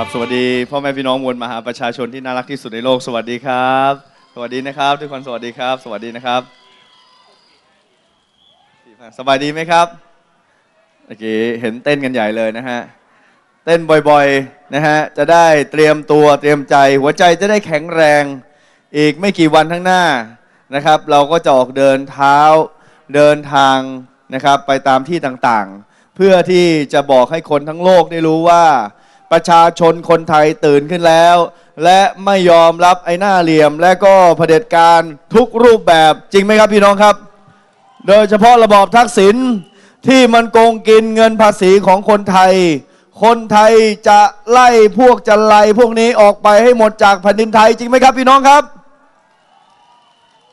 ับสวัสดีพ่อแม่พี่น้องมวลมหาประชาชนที่น่ารักที่สุดในโลกสวัสดีครับสวัสดีนะครับทุกคนสวัสดีครับ สวัสดีนะครับสบายดีไหมครับโอเคเห็นเต้นกันใหญ่เลยนะฮะเต้นบ่อยๆนะฮะจะได้เตรียมตัวเตรียมใจ หัวใจจะได้แข็งแรง อีกไม่กี่วันข้างหน้านะครับ เราก็จะออกเดินเท้าเดินทางนะครับไปตามที่ต่างๆ เพื่อที่จะบอกให้คนทั้งโลกได้รู้ว่าประชาชนคนไทยตื่นขึ้นแล้ว และไม่ยอมรับไอ้หน้าเหลี่ยม และก็เผด็จการทุกรูปแบบจริงไหมครับพี่น้องครับ โดยเฉพาะระบอบทักษิณที่มันโกงกินเงินภาษีของคนไทย คนไทยจะไล่พวกจะไล่พวกนี้ออกไปให้หมดจากแผ่นดินไทย จริงไหมครับพี่น้องครับ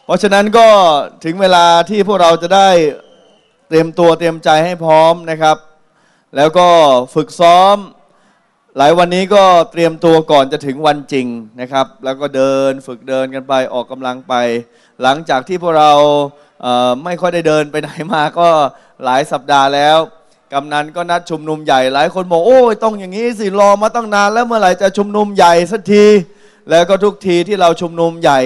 เพราะฉะนั้นก็ถึงเวลาที่พวกเราจะได้เตรียมตัวเตรียมใจให้พร้อมนะครับ แล้วก็ฝึกซ้อมหลายวันนี้ก็เตรียมตัวก่อนจะถึงวันจริงนะครับ แล้วก็เดินฝึกเดินกันไปออกกำลังไป หลังจากที่พวกเราไม่ค่อยได้เดินไปไหนมาก็หลายสัปดาห์แล้วกำนันก็นัดชุมนุมใหญ่ หลายคนบอก โอ้ยต้องอย่างนี้สิรอมาตั้งนาน แล้วเมื่อไหร่จะชุมนุมใหญ่สักที แล้วก็ทุกทีที่เราชุมนุมใหญ่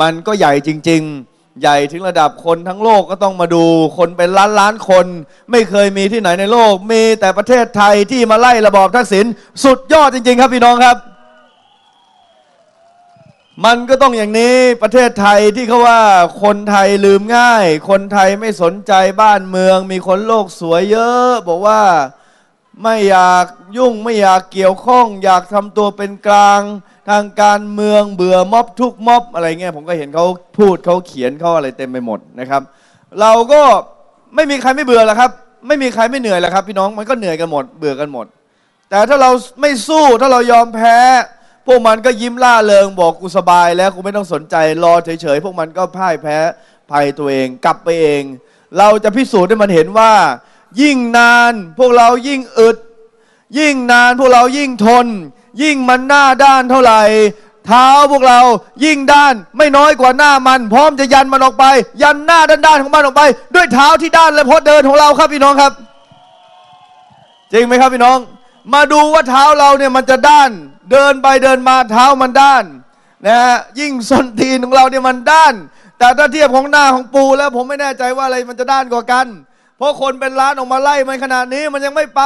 มันก็ใหญ่จริง ๆใหญ่ถึงระดับคนทั้งโลกก็ต้องมาดู คนเป็นล้านล้านคน ไม่เคยมีที่ไหนในโลก มีแต่ประเทศไทยที่มาไล่ระบอบทักษิณสุดยอดจริง ๆ ครับพี่น้องครับ มันก็ต้องอย่างนี้ประเทศไทยที่เขาว่า คนไทยลืมง่าย คนไทยไม่สนใจบ้านเมือง มีคนโลกสวยเยอะ บอกว่าไม่อยากยุ่งไม่อยากเกี่ยวข้อง อยากทำตัวเป็นกลางทางการเมืองเบื่อม็อบทุกม็อบอะไรเงี้ยผมก็เห็นเขาพูดเขาเขียนเขาอะไรเต็มไปหมดนะครับ เราก็ไม่มีใครไม่เบื่อและครับไม่มีใครไม่เหนื่อยและครับ พี่น้องมันก็เหนื่อยกันหมด เบื่อกันหมด แต่ถ้าเราไม่สู้ถ้าเรายอมแพ้ พวกมันก็ยิ้มล่าเริงบอกกูสบายแล้วกูไม่ต้องสนใจ รอเฉยๆพวกมันก็พ่ายแพ้ภัยตัวเองกลับไปเอง เราจะพิสูจน์ให้มันเห็นว่า ยิ่งนานพวกเรายิ่งอึด ยิ่งนานพวกเรายิ่งทนยิ่งมันหน้าด้านเท่าไหร่เท้าพวกเรายิ่งด้านไม่น้อยกว่าหน้ามัน พร้อมจะยันมันออกไป ยันหน้าด้านด้านของมันออกไป ด้วยเท้าที่ด้าน และพดเดินของเราครับพี่น้องครับ จริงไหมครับพี่น้อง มาดูว่าเท้าเราเนี่ยมันจะด้านเดินไปเดินมาเท้ามันด้านนะฮะยิ่งส้นตีนของเราเนี่ยมันด้าน แต่ถ้าเทียบของหน้าของปูแล้วผมไม่แน่ใจว่าอะไรมันจะด้านกว่ากัน เพราะคนเป็นล้านออกมาไล่มันขนาดนี้มันยังไม่ไป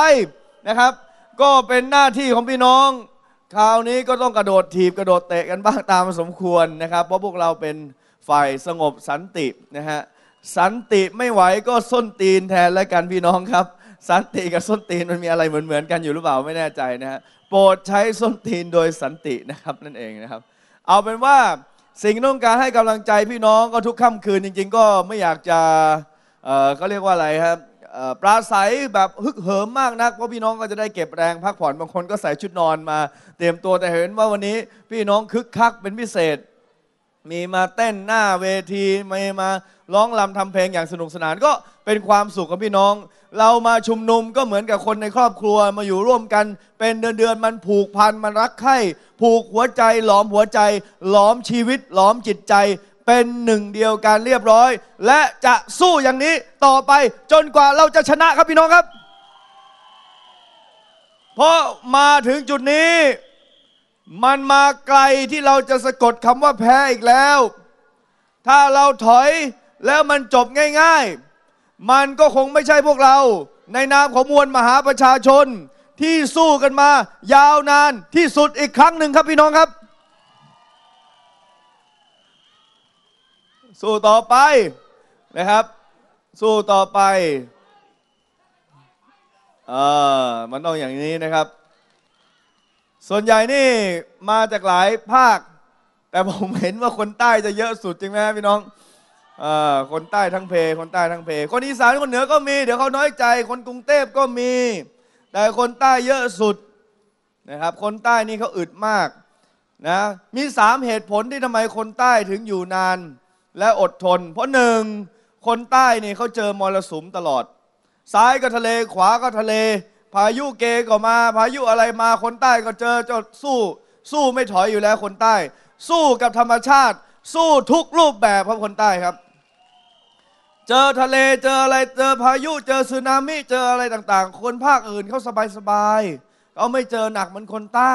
นะครับ ก็เป็นหน้าที่ของพี่น้องคราวนี้ก็ต้องกระโดดถีบกระโดดเตะกันบ้างตามสมควรนะครับ เพราะพวกเราเป็นฝ่ายสงบสันตินะฮะสันติไม่ไหวก็ส้นตีนแทนแล้วกันพี่น้องครับ สันติกับส้นตีนมันมีอะไรเหมือนเหมือนกันอยู่หรือเปล่าไม่แน่ใจนะฮะโปรดใช้ส้นตีนโดยสันตินะครับนั่นเองนะครับ เอาเป็นว่าสิ่งต้องการให้กำลังใจพี่น้องก็ทุกค่ำคืน จริงๆก็ไม่อยากจะเออเขาเรียกว่าอะไรครับปราศัยแบบฮึกเหิมมากนักเพราะพี่น้องก็จะได้เก็บแรงพักผ่อนบางคนก็ใส่ชุดนอนมา เตรียมตัวแต่เห็นว่าวันนี้พี่น้องคึกคักเป็นพิเศษ มีมาเต้นหน้าเวทีมีมาร้องลำทำเพลงอย่างสนุกสนานก็เป็นความสุขของพี่น้อง เรามาชุมนุมก็เหมือนกับคนในครอบครัวมาอยู่ร่วมกัน เป็นเดือนเดือนมันผูกพันมันรักใคร่ผูกหัวใจหลอมหัวใจหลอมชีวิตหลอมจิตใจเป็นหนึ่งเดียวกันเรียบร้อย และจะสู้อย่างนี้ต่อไปจนกว่าเราจะชนะครับพี่น้องครับ เพราะมาถึงจุดนี้ มันมาไกลที่เราจะสะกดคำว่าแพ้อีกแล้ว ถ้าเราถอยแล้วมันจบง่าย ๆ มันก็คงไม่ใช่พวกเรา ในนามของมวลมหาประชาชน ที่สู้กันมา ยาวนานที่สุดอีกครั้งหนึ่งครับพี่น้องครับสู้ต่อไปนะครับ สู้ต่อไป เออมันต้องอย่างนี้นะครับ ส่วนใหญ่นี่มาจากหลายภาค แต่ผมเห็นว่าคนใต้จะเยอะสุด จริงไหมพี่น้องอคนใต้ทั้งเพ คนใต้ทั้งเพ คนอีสาน คนเหนือก็มี เดี๋ยวเขาน้อยใจ คนกรุงเทพก็มี แต่คนใต้เยอะสุดนะครับ คนใต้นี่เขาอึดมากนะ มีสามเหตุผลที่ทำไมคนใต้ถึงอยู่นานและอดทน เพราะหนึ่งคนใต้นี่เขาเจอมรสุมตลอดซ้ายก็ทะเลขวาก็ทะเล พายุเกก็มาพายุอะไรมาคนใต้ก็เจอจะสู้ สู้ไม่ถอยอยู่แล้วคนใต้ สู้กับธรรมชาติ สู้ทุกรูปแบบพราะคนใต้ครับ เจอทะเลเจออะไรเจอพายุเจอสึนามิเจออะไรต่างๆ คนภาคอื่นเขาสบายๆเขาไม่เจอหนักเหมือนคนใต้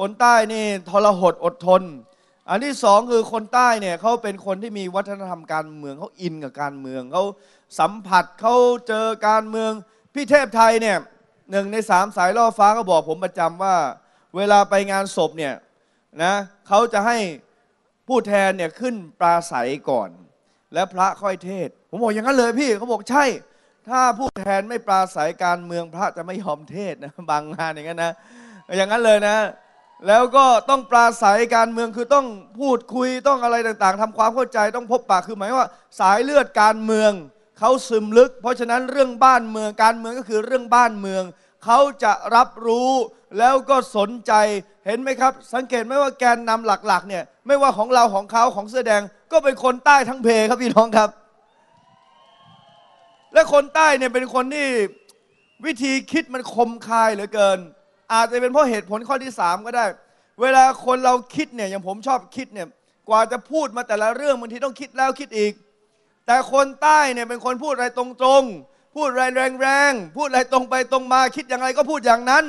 คนใต้นี่ ทรหดอดทนอันที่สองคือคนใต้เนี่ยเขาเป็นคนที่มีวัฒนธรรมการเมืองเขาอินกับการเมือง เขาสัมผัสเขาเจอการเมือง พี่เทพไทยเนี่ยหนึ่งในสามสายล่อฟ้า ก็บอก ผมประจำว่า เวลาไปงานศพเนี่ยนะเขาจะให้ผู้แทนเนี่ยขึ้นปราศัยก่อน และพระค่อยเทศผมบอกอย่างนั้นเลยพี่เขาบอกใช่ ถ้าผู้แทนไม่ปราศัยการเมืองพระจะไม่ยอมเทศนะบางงานอย่างนั้นนะ อย่างนั้นเลยนะแล้วก็ต้องปราศัยการเมืองคือต้องพูดคุยต้องอะไรต่าง ๆ ทำความเข้าใจต้องพบปะคือหมายว่าสายเลือดการเมืองเขาซึมลึก เพราะฉะนั้นเรื่องบ้านเมืองการเมืองก็คือเรื่องบ้านเมือง เขาจะรับรู้แล้วก็สนใจเห็นไหมครับ สังเกตไหมว่าแกนนำหลักๆเนี่ยไม่ว่าของเราของเขาของเสื้อแดงก็เป็นคนใต้ทั้งเพครับพี่น้องครับ และคนใต้เนี่ยเป็นคนที่วิธีคิดมันคมคายเหลือเกินอาจจะเป็นเพราะเหตุผลข้อที่สามก็ได้ เวลาคนเราคิดเนี่ยอย่างผมชอบคิดเนี่ยกว่าจะพูดมาแต่ละเรื่องบางทีต้องคิดแล้วคิดอีก แต่คนใต้เนี่ยเป็นคนพูดอะไรตรงๆ พูดอะไรแรงๆพูดอะไรตรงไปตรงมาคิดอย่างไรก็พูดอย่างนั้น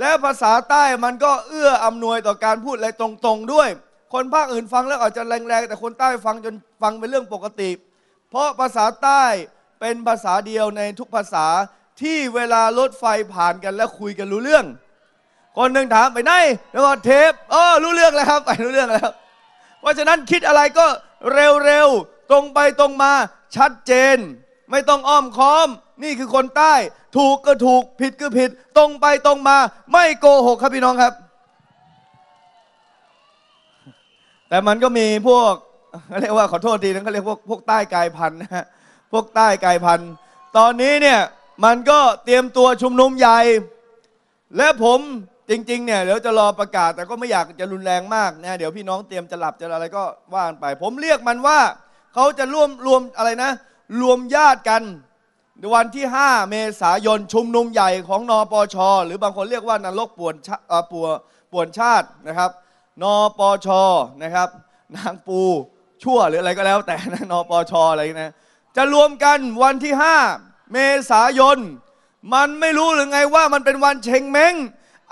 แล้วภาษาใต้มันก็เอื้ออำนวยต่อการพูดอะไรตรงๆ ด้วย คนภาคอื่นฟังแล้วอาจจะแรงๆ แต่คนใต้ฟังจนฟังเป็นเรื่องปกติ เพราะภาษาใต้เป็นภาษาเดียวในทุกภาษาที่เวลารถไฟผ่านกันและคุยกันรู้เรื่องคนหนึ่งถามไปไหนแล้วก็เทปเออ รู้เรื่องแล้วครับ ไปรู้เรื่องแล้วเพราะฉะนั้นคิดอะไรก็เร็ว ๆ ตรงไปตรงมา ชัดเจน ไม่ต้องอ้อมค้อม นี่คือคนใต้ ถูกก็ถูกผิดก็ผิด ตรงไปตรงมา ไม่โกหกครับพี่น้องครับ แต่มันก็มีพวกเรียกว่าขอโทษทีนั้นขาเรียกพวกพวกใต้กายพันนะฮะพวกใต้กายพันตอนนี้เนี่ยมันก็เตรียมตัวชุมนุมใหญ่ และผมจริงๆเนี่ยเดี๋ยวจะรอประกาศ แต่ก็ไม่อยากจะรุนแรงมากนะ เดี๋ยวพี่น้องเตรียมจะหลับจะอะไรก็ว่างไป ผมเรียกมันว่าเขาจะร่วมรวมอะไรนะ รวมญาติกันในวันที่ 5 เมษายนชุมนุมใหญ่ของนปช หรือบางคนเรียกว่านรกป่วนป่วนป่วนชาตินะครับนปชนะครับ นางปูชั่วหรืออะไรก็แล้ว แต่นะนปชอะไรนะจะรวมกันวันที่ 5เมษายนมันไม่รู้หรือไงว่ามันเป็นวันเชงเม้ง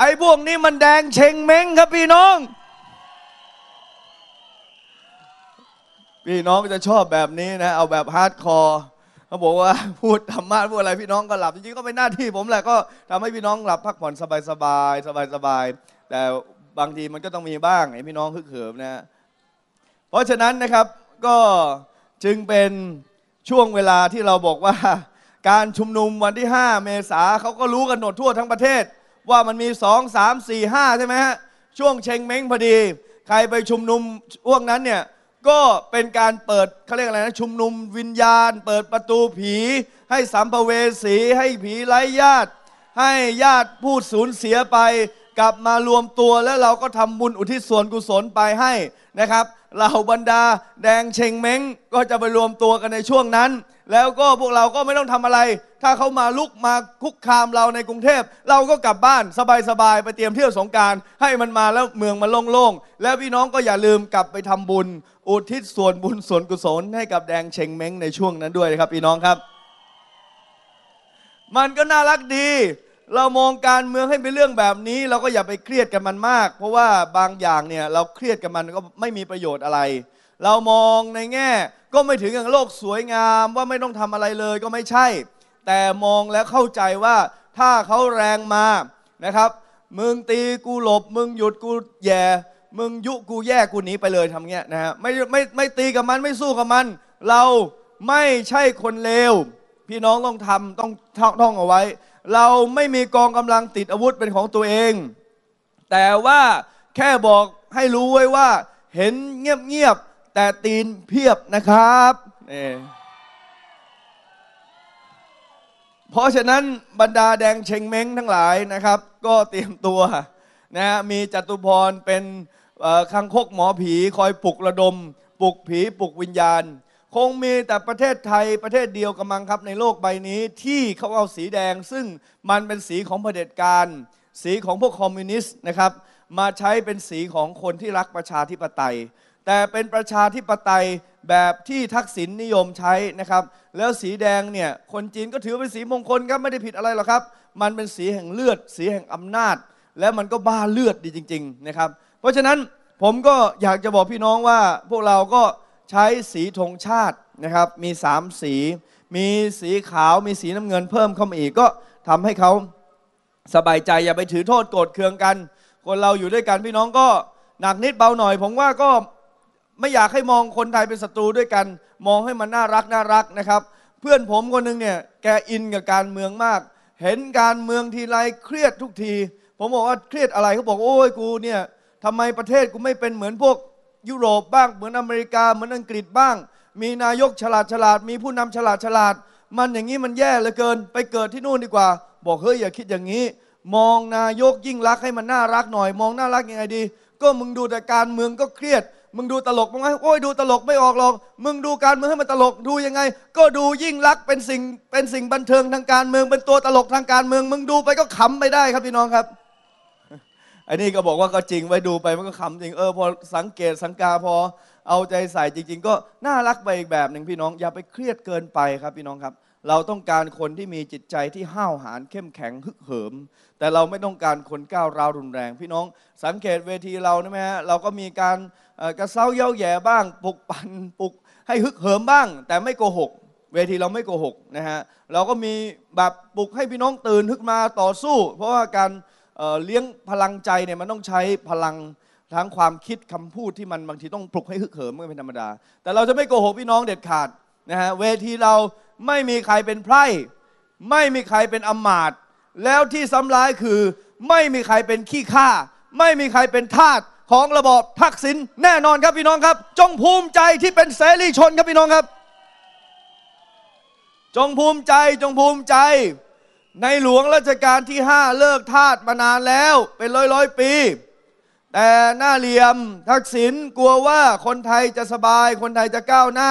ไอ้พวกนี้มันแดงเชงเม้งครับ พี่น้อง พี่น้องจะชอบแบบนี้นะเอาแบบฮาร์ดคอร์เขาบอกว่าพูดธรรมะพูดอะไรพี่น้องก็หลับจริงๆก็เป็นหน้าที่ผมแหละก็ทำให้พี่น้องหลับพักผ่อนสบายสบายสบายสบายแต่บางทีมันก็ต้องมีบ้างไอ้พี่น้องขึกเขิมนะเพราะฉะนั้นนะครับก็จึงเป็นช่วงเวลาที่เราบอกว่าการชุมนุมวันที่ 5 เมษาเขาก็รู้กันหนดทั่วทั้งประเทศว่ามันมีสองสามสี่ห้าใช่ไหมฮะช่วงเชงเม้งพอดี ใครไปชุมนุมอ้วงนั้นเนี่ยก็เป็นการเปิดเขาเรียกอะไรนะชุมนุมวิญญาณ เปิดประตูผี ให้สัมภเวสี ให้ผีไร้ญาติ ให้ญาติผู้สูญเสียไป กลับมารวมตัวแล้วเราก็ทำบุญอุทิศส่วนกุศลไปให้นะครับ เหล่าบรรดาแดงเชงเม้งก็จะไปรวมตัวกันในช่วงนั้น แล้วก็พวกเราก็ไม่ต้องทำอะไรถ้าเขามาลุกมาคุกคามเราในกรุงเทพเราก็กลับบ้านสบายๆไปเตรียมเที่ยวสงการให้มันมาแล้วเมืองมันโล่งๆ แล้วพี่น้องก็อย่าลืมกลับไปทำบุญอุทิศส่วนบุญส่วนกุศล ให้กับแดงเชงเม้งในช่วงนั้นด้วยครับ พี่น้องครับ มันก็น่ารักดี เรามองการเมืองให้เป็นเรื่องแบบนี้ เราก็อย่าไปเครียดกับมันมาก เพราะว่าบางอย่างเนี่ยเราเครียดกับมันก็ไม่มีประโยชน์อะไร เรามองในแง่ก็ไม่ถึงอย่างโลกสวยงามว่าไม่ต้องทำอะไรเลยก็ไม่ใช่แต่มองและเข้าใจว่าถ้าเขาแรงมานะครับมึงตีกูหลบ มึงหยุดกูแย่ มึงยุกูแย่กูหนีไปเลยทำเงี้ยนะฮะไม่ไม่ไม่ตีกับมันไม่สู้กับมัน เราไม่ใช่คนเลว พี่น้องต้องทำต้องท่องเอาไว้ เราไม่มีกองกำลังติดอาวุธเป็นของตัวเอง แต่ว่าแค่บอกให้รู้ไว้ว่า เห็นเงียบๆแต่ตีนเพียบนะครับเนี่ยเพราะฉะนั้นบรรดาแดงเชงเม้งทั้งหลายนะครับ ก็เตรียมตัวนะมีจตุพรเป็นคังคกหมอผีคอยปลุกระดมปลุกผี ปลุกวิญญาณ คงมีแต่ประเทศไทยประเทศเดียวกำลังครับในโลกใบนี้ที่เขาเอาสีแดงซึ่งมันเป็นสีของเผด็จการ สีของพวกคอมมิวนิสต์นะครับมาใช้เป็นสีของคนที่รักประชาธิปไตยแต่เป็นประชาธิปไตยแบบที่ทักษิณนนิยมใช้นะครับ แล้วสีแดงเนี่ยคนจีนก็ถือเป็นสีมงคลครับ ไม่ได้ผิดอะไรหรอกครับ มันเป็นสีแห่งเลือด สีแห่งอำนาจ และมันก็บ้าเลือดดีจริงๆนะครับเพราะฉะนั้นผมก็อยากจะบอกพี่น้องว่าพวกเราก็ใช้สีธงชาตินะครับ มีสามสี มีสีขาวมีสีน้ำเงินเพิ่มเข้ามาอีกก็ทำให้เขาสบายใจอย่าไปถือโทษโกรธเคืองกัน คนเราอยู่ด้วยกันพี่น้องก็หนักนิดเบาหน่อย ผมว่าก็ไม่อยากให้มองคนไทยเป็นศัตรูด้วยกัน มองให้มันน่ารักน่ารักนะครับ เพื่อนผมคนหนึ่งเนี่ยแกอินกับการเมืองมาก เห็นการเมืองทีไรเครียดทุกที ผมบอกว่าเครียดอะไรเขาบอกโอ้ยกูเนี่ยทำไมประเทศกูไม่เป็นเหมือนพวกยุโรปบ้าง เหมือนอเมริกาเหมือนอังกฤษบ้าง มีนายกฉลาดฉลาดมีผู้นำฉลาดฉลาดมันอย่างนี้มันแย่เหลือเกินไปเกิดที่นู่นดีกว่า บอก เฮ้ย อย่าคิดอย่างนี้ มองนายกยิ่งรักให้มันน่ารักหน่อย มองน่ารักยังไงดี ก็มึงดูแต่การเมืองก็เครียดมึงดูตลกมั้งไ้โอ้ยดูตลกไม่ออกหรอกมึงดูการเมืองให้มันตลกดูยังไง ก็ดูยิ่งรักเป็นสิ่งเป็นสิ่งบันเทิงทางการเมืองเป็นตัวตลกทางการเมือง มึงดูไปก็ขำไม่ได้ครับพี่น้องครับอันนี้ก็บอกว่าก็จริงไว้ดูไปมันก็ขำจริงเออพอสังเกตสังกาพอ เอาใจใส่จริง ๆ ก็น่ารักไปอีกแบบหนึ่งพี่น้องอย่าไปเครียดเกินไปครับพี่น้องครับ เราต้องการคนที่มีจิตใจที่ห้าวหาญเข้มแข็งฮึกเหิม แต่เราไม่ต้องการคนก้าวร้าวรุนแรงพี่น้อง สังเกตเวทีเรานะแม่เราก็มีการกระเซ้าเย้าแย่บ้างปลุกปั่นปลุกให้ฮึกเหิมบ้าง แต่ไม่โกหกเวทีเราไม่โกหกนะฮะเราก็มีแบบปลุกให้พี่น้องตื่นฮึกมาต่อสู้ เพราะว่าการเลี้ยงพลังใจเนี่ยมันต้องใช้พลังทั้งความคิดคำพูดที่มันบางทีต้องปลุกให้ฮึกเหิมก็เป็นธรรมดา แต่เราจะไม่โกหกพี่น้องเด็ดขาดนะฮะเวทีเราไม่มีใครเป็นไพร่ไม่มีใครเป็นอมาต แล้วที่ซ้ำร้ายคือไม่มีใครเป็นขี้ข้าไม่มีใครเป็นทาสของระบอบทักษิณแน่นอนครับพี่น้องครับ จงภูมิใจที่เป็นเสรีชนครับพี่น้องครับ จงภูมิใจจงภูมิใจในหลวงรัชกาลที่ 5 เลิกทาสมานานแล้วเป็นร้อยร้อยปี แต่หน้าเหลี่ยมทักษิณกลัวว่าคนไทยจะสบาย คนไทยจะก้าวหน้า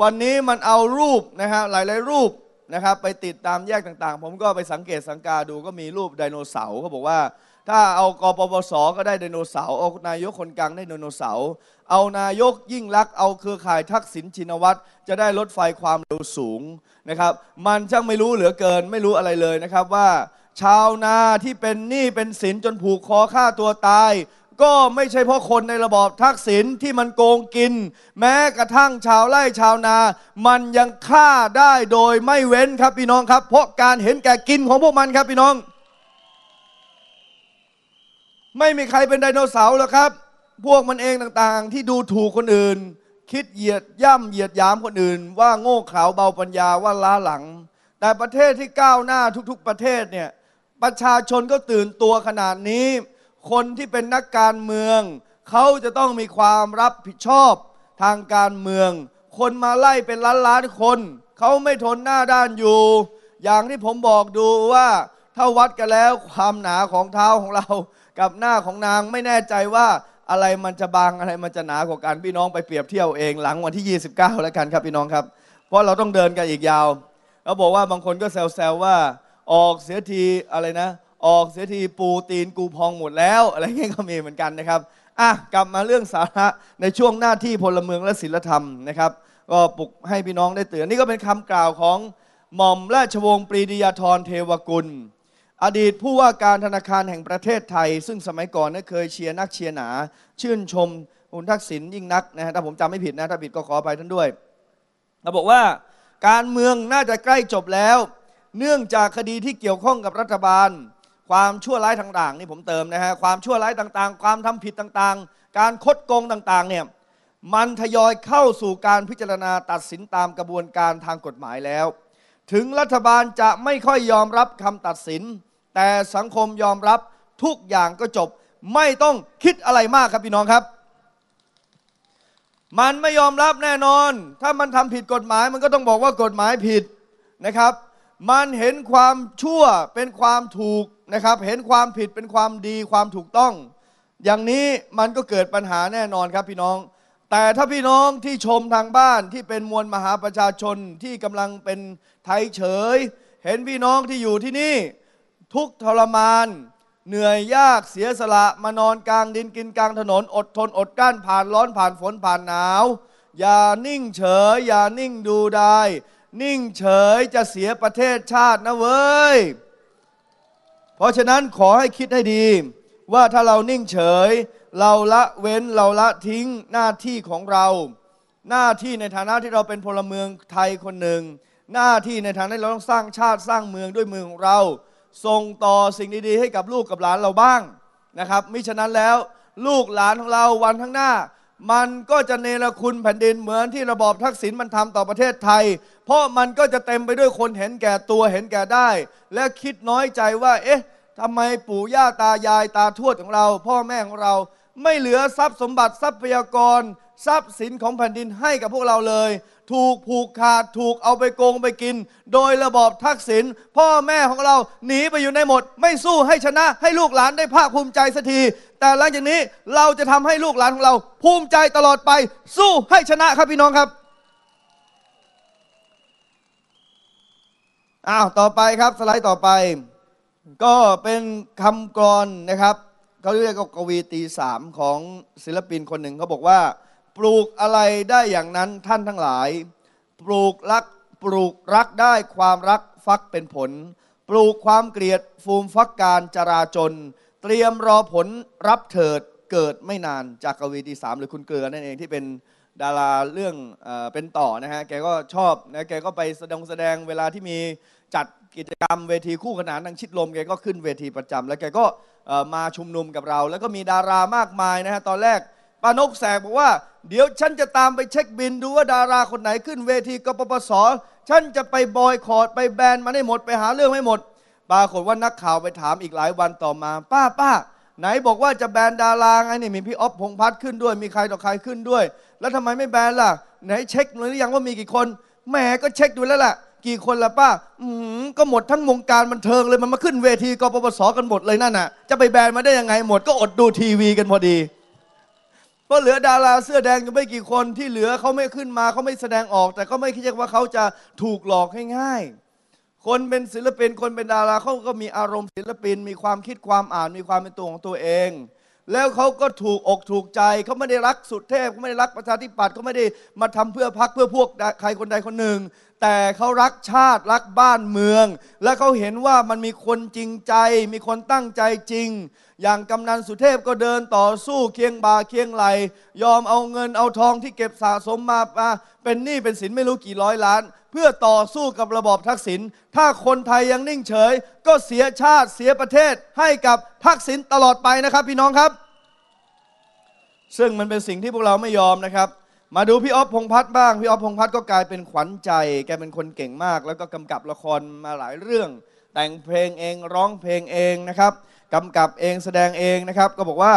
วันนี้มันเอารูปนะฮะหลายๆ รูปนะครับไปติดตามแยกต่าง ๆ ผมก็ไปสังเกตสังกาดูก็มีรูปไดโนเสาร์เขาบอกว่าถ้าเอากปปสก็ได้ไดโนเสาร์เอานายกคนกลางได้ไดโนเสาร์เอานายกยิ่งรักเอาเครือข่ายทักษิณชินวัตรจะได้รถไฟความเร็วสูงนะครับ มันช่างไม่รู้เหลือเกิน ไม่รู้อะไรเลยนะครับว่า ชาวนาที่เป็นหนี้เป็นสินจนผูกคอฆ่าตัวตายก็ไม่ใช่เพราะคนในระบอบทักษิณที่มันโกงกิน แม้กระทั่งชาวไร่ชาวนา มันยังฆ่าได้โดยไม่เว้นครับพี่น้องครับ เพราะการเห็นแก่กินของพวกมันครับพี่น้องไม่มีใครเป็นไดโนเสาร์หรอกครับ พวกมันเองต่างๆที่ดูถูกคนอื่น คิดเหยียดย่ำเหยียดยามคนอื่น ว่าโง่เขลาเบาปัญญาว่าล้าหลัง แต่ประเทศที่ก้าวหน้าทุกๆ ประเทศเนี่ยประชาชนก็ตื่นตัวขนาดนี้ คนที่เป็นนักการเมือง เขาจะต้องมีความรับผิดชอบทางการเมืองคนมาไล่เป็นล้านล้านคน เขาไม่ทนหน้าด้านอยู่ อย่างที่ผมบอกดูว่าถ้าวัดกันแล้วความหนาของเท้าของเรา กับหน้าของนางไม่แน่ใจว่าอะไรมันจะบางอะไรมันจะหนากว่ากันพี่น้อง ไปเปรียบเทียบเองหลังวันที่ 29แล้วกันครับพี่น้องครับ เพราะเราต้องเดินกันอีกยาวเขาบอกว่าบางคนก็แซวๆว่าออกเสียทีอะไรนะ ออกเสียทีปูตีนกูพองหมดแล้วอะไรเงี้ยก็มีเหมือนกันนะครับอ่ะกลับมาเรื่องสาระในช่วงหน้าที่พลเมืองและศิลธรรมนะครับ ก็ปลุกให้พี่น้องได้เตือนนี่ก็เป็นคำกล่าวของหม่อมราชวงศ์ปรีดียาธรเทวกุลอดีตผู้ว่าการธนาคารแห่งประเทศไทย ซึ่งสมัยก่อนนั้นเคยเชียร์นักเชียร์หนา ชื่นชมคุณทักษิณยิ่งนักนะฮะถ้าผมจำไม่ผิดนะ ถ้าผิดก็ขอไปท่านด้วยเราบอกว่าการเมืองน่าจะใกล้จบแล้ว เนื่องจากคดีที่เกี่ยวข้องกับรัฐบาล ความชั่วร้ายต่างๆนี่ผมเติมนะฮะความชั่วร้ายต่างๆ ความทำผิดต่างๆ การคดโกงต่างๆเนี่ยมันทยอยเข้าสู่การพิจารณาตัดสินตามกระบวนการทางกฎหมายแล้ว ถึงรัฐบาลจะไม่ค่อยยอมรับคำตัดสินแต่สังคมยอมรับทุกอย่างก็จบ ไม่ต้องคิดอะไรมากครับพี่น้องครับ มันไม่ยอมรับแน่นอน ถ้ามันทำผิดกฎหมาย มันก็ต้องบอกว่ากฎหมายผิดนะครับ มันเห็นความชั่วเป็นความถูกนะครับ เห็นความผิดเป็นความดีความถูกต้อง อย่างนี้มันก็เกิดปัญหาแน่นอนครับพี่น้อง แต่ถ้าพี่น้องที่ชมทางบ้านที่เป็นมวลมหาประชาชนที่กำลังเป็นไทยเฉย เห็นพี่น้องที่อยู่ที่นี่ทุกทรมาน เหนื่อยยากเสียสละมานอนกลาง ดินกินกลางถนน อดทนอดกั้น ผ่านร้อนผ่านฝนผ่านหนาว อย่านิ่งเฉยอย่านิ่งดูได้นิ่งเฉยจะเสียประเทศชาตินะเว้ย เพราะฉะนั้นขอให้คิดให้ดี ว่าถ้าเรานิ่งเฉย เราละเว้นเราละทิ้งหน้าที่ของเรา หน้าที่ในฐานะที่เราเป็นพลเมืองไทยคนหนึ่งหน้าที่ในฐานะที่เราต้องสร้างชาติสร้างเมืองด้วยมือของเราส่งต่อสิ่งดีๆ ให้กับลูกกับหลานเราบ้างนะครับมิฉะนั้นแล้วลูกหลานของเราวันข้างหน้า มันก็จะเนรคุณแผ่นดินเหมือนที่ระบอบทักษิณมันทำต่อประเทศไทย เพราะมันก็จะเต็มไปด้วยคนเห็นแก่ตัวเห็นแก่ได้ และคิดน้อยใจว่า เอ๊ะทำไมปู่ย่าตา ยายตาทวดของเรา พ่อแม่ของเราไม่เหลือทรัพย์สมบัติทรัพยากร ทรัพย์สินของแผ่นดินให้กับพวกเราเลยถูกผูกขาดถูกเอาไปโกงไปกิน โดยระบอบทักษิณพ่อแม่ของเรา หนีไปอยู่ในหมด ไม่สู้ให้ชนะให้ลูกหลานได้ภาคภูมิใจสักทีแต่หลังจากนี้เราจะทำให้ลูกหลานของเรา ภูมิใจตลอดไปสู้ให้ชนะครับพี่น้องครับอ้าวต่อไปครับสไลด์ต่อไป ก็เป็นคำกรนะครับเขาเรียกกวีตีสามของศิลปินคนหนึ่งเขาบอกว่าปลูกอะไรได้อย่างนั้นท่านทั้งหลาย ปลูกรักปลูกรักได้ความรักฟักเป็นผล ปลูกความเกลียดฟูมฟักการจราจน เตรียมรอผลรับเถิดเกิดไม่นานจากกวีที่สามหรือคุณเกลือนั่นเองที่เป็นดาราเรื่องเอเป็นต่อนะฮะ แกก็ชอบนะแกก็ไปแสดงแสดงเวลาที่มีจัดกิจกรรมเวทีคู่ขนานทางชิดลมแกก็ขึ้นเวทีประจำ แล้วแกก็มาชุมนุมกับเรา แล้วก็มีดารามากมายนะฮะตอนแรกป้านกแสกบอกว่าเดี๋ยวฉันจะตามไปเช็คบินดูว่าดาราคนไหนขึ้นเวทีกปปสฉันจะไปบอยคอรดไปแบนมันให้หมดไปหาเรื่องให้หมดปรากฏว่านักข่าวไปถามอีกหลายวันต่อมา ป้าป้าไหนบอกว่าจะแบนดาราไงนี่ มีพี่อ๊อฟพงพัฒน์ขึ้นด้วยมีใครต่อใครขึ้นด้วย แล้วทำไมไม่แบนล่ะไหนเช็คหรือยังว่ามีกี่คนแหมก็เช็คดูแล้วล่ะ กี่คนล่ะป้าอืมก็หมดทั้งวงการบันเทิงเลยมันมาขึ้นเวทีกปปสกันหมดเลยนั่นน่ะ จะไปแบนมาได้ยังไงหมดก็อดดูทีวี กันพอดีพราะเหลือดาราเสื้อแดงอยู่ไม่กี่คนที่เหลือเขาไม่ขึ้นมาเขาไม่แสดงออก แต่ก็ไม่คิดว่าเขาจะถูกหลอกง่ายๆ คนเป็นศิลปินคนเป็นดาราเขาก็มีอารมณ์ศิลปิน มีความคิดความอ่านมีความเป็นตัวของตัวเอง แล้วเขาก็ถูกอกถูกใจเขาไม่ได้รักสุดเทพเขาไม่ได้รักประชาธิปัตย์เขาไม่ได้มาทำเพื่อพักเพื่อพวกใครคนใดคนหนึ่ง แต่เขารักชาติรักบ้านเมือง และเขาเห็นว่ามันมีคนจริงใจ มีคนตั้งใจจริงอย่างกำนันสุเทพก็เดินต่อสู้เคียงบ่าเคียงไหลยอมเอาเงินเอาทองที่เก็บสะสมมามาเป็นหนี้เป็นสินไม่รู้กี่ร้อยล้าน เพื่อต่อสู้กับระบอบทักษิณถ้าคนไทยยังนิ่งเฉย ก็เสียชาติเสียประเทศให้กับทักษิณตลอดไปนะครับพี่น้องครับ ซึ่งมันเป็นสิ่งที่พวกเราไม่ยอมนะครับ มาดูพี่อ๊อฟพงพัฒน์บ้าง พี่อ๊อฟพงพัฒน์ก็กลายเป็นขวัญใจ แกเป็นคนเก่งมาก แล้วก็กำกับละครมาหลายเรื่อง แต่งเพลงเองร้องเพลงเองนะครับกำกับเองแสดงเองนะครับก็บอกว่า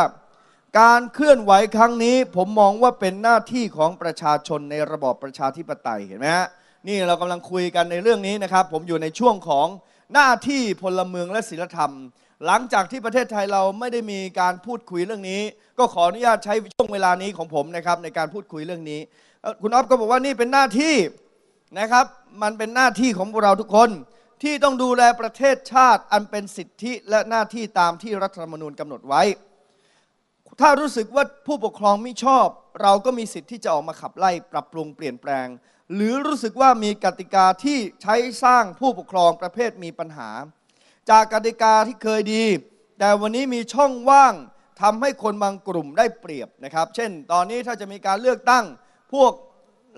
การเคลื่อนไหวครั้งนี้ ผมมองว่าเป็นหน้าที่ของประชาชนในระบอบประชาธิปไตยเห็นไหมฮะนี่เรากำลังคุยกันในเรื่องนี้นะครับ ผมอยู่ในช่วงของหน้าที่พลเมืองและศิลธรรม หลังจากที่ประเทศไทยเราไม่ได้มีการพูดคุยเรื่องนี้ ก็ขออนุญาตใช้ช่วงเวลานี้ของผมนะครับในการพูดคุยเรื่องนี้ คุณอ๊อฟก็บอกว่านี่เป็นหน้าที่นะครับมันเป็นหน้าที่ของพวกเราทุกคนที่ต้องดูแลประเทศชาติอันเป็นสิทธิและหน้าที่ตามที่รัฐธรรมนูญกำหนดไว้ ถ้ารู้สึกว่าผู้ปกครองไม่ชอบ เราก็มีสิทธิ์ที่จะออกมาขับไล่ ปรับปรุงเปลี่ยนแปลง หรือรู้สึกว่ามีกติกาที่ใช้สร้างผู้ปกครองประเภทมีปัญหา จากกติกาที่เคยดี แต่วันนี้มีช่องว่างทำให้คนบางกลุ่มได้เปรียบนะครับ เช่น ตอนนี้ถ้าจะมีการเลือกตั้งพวก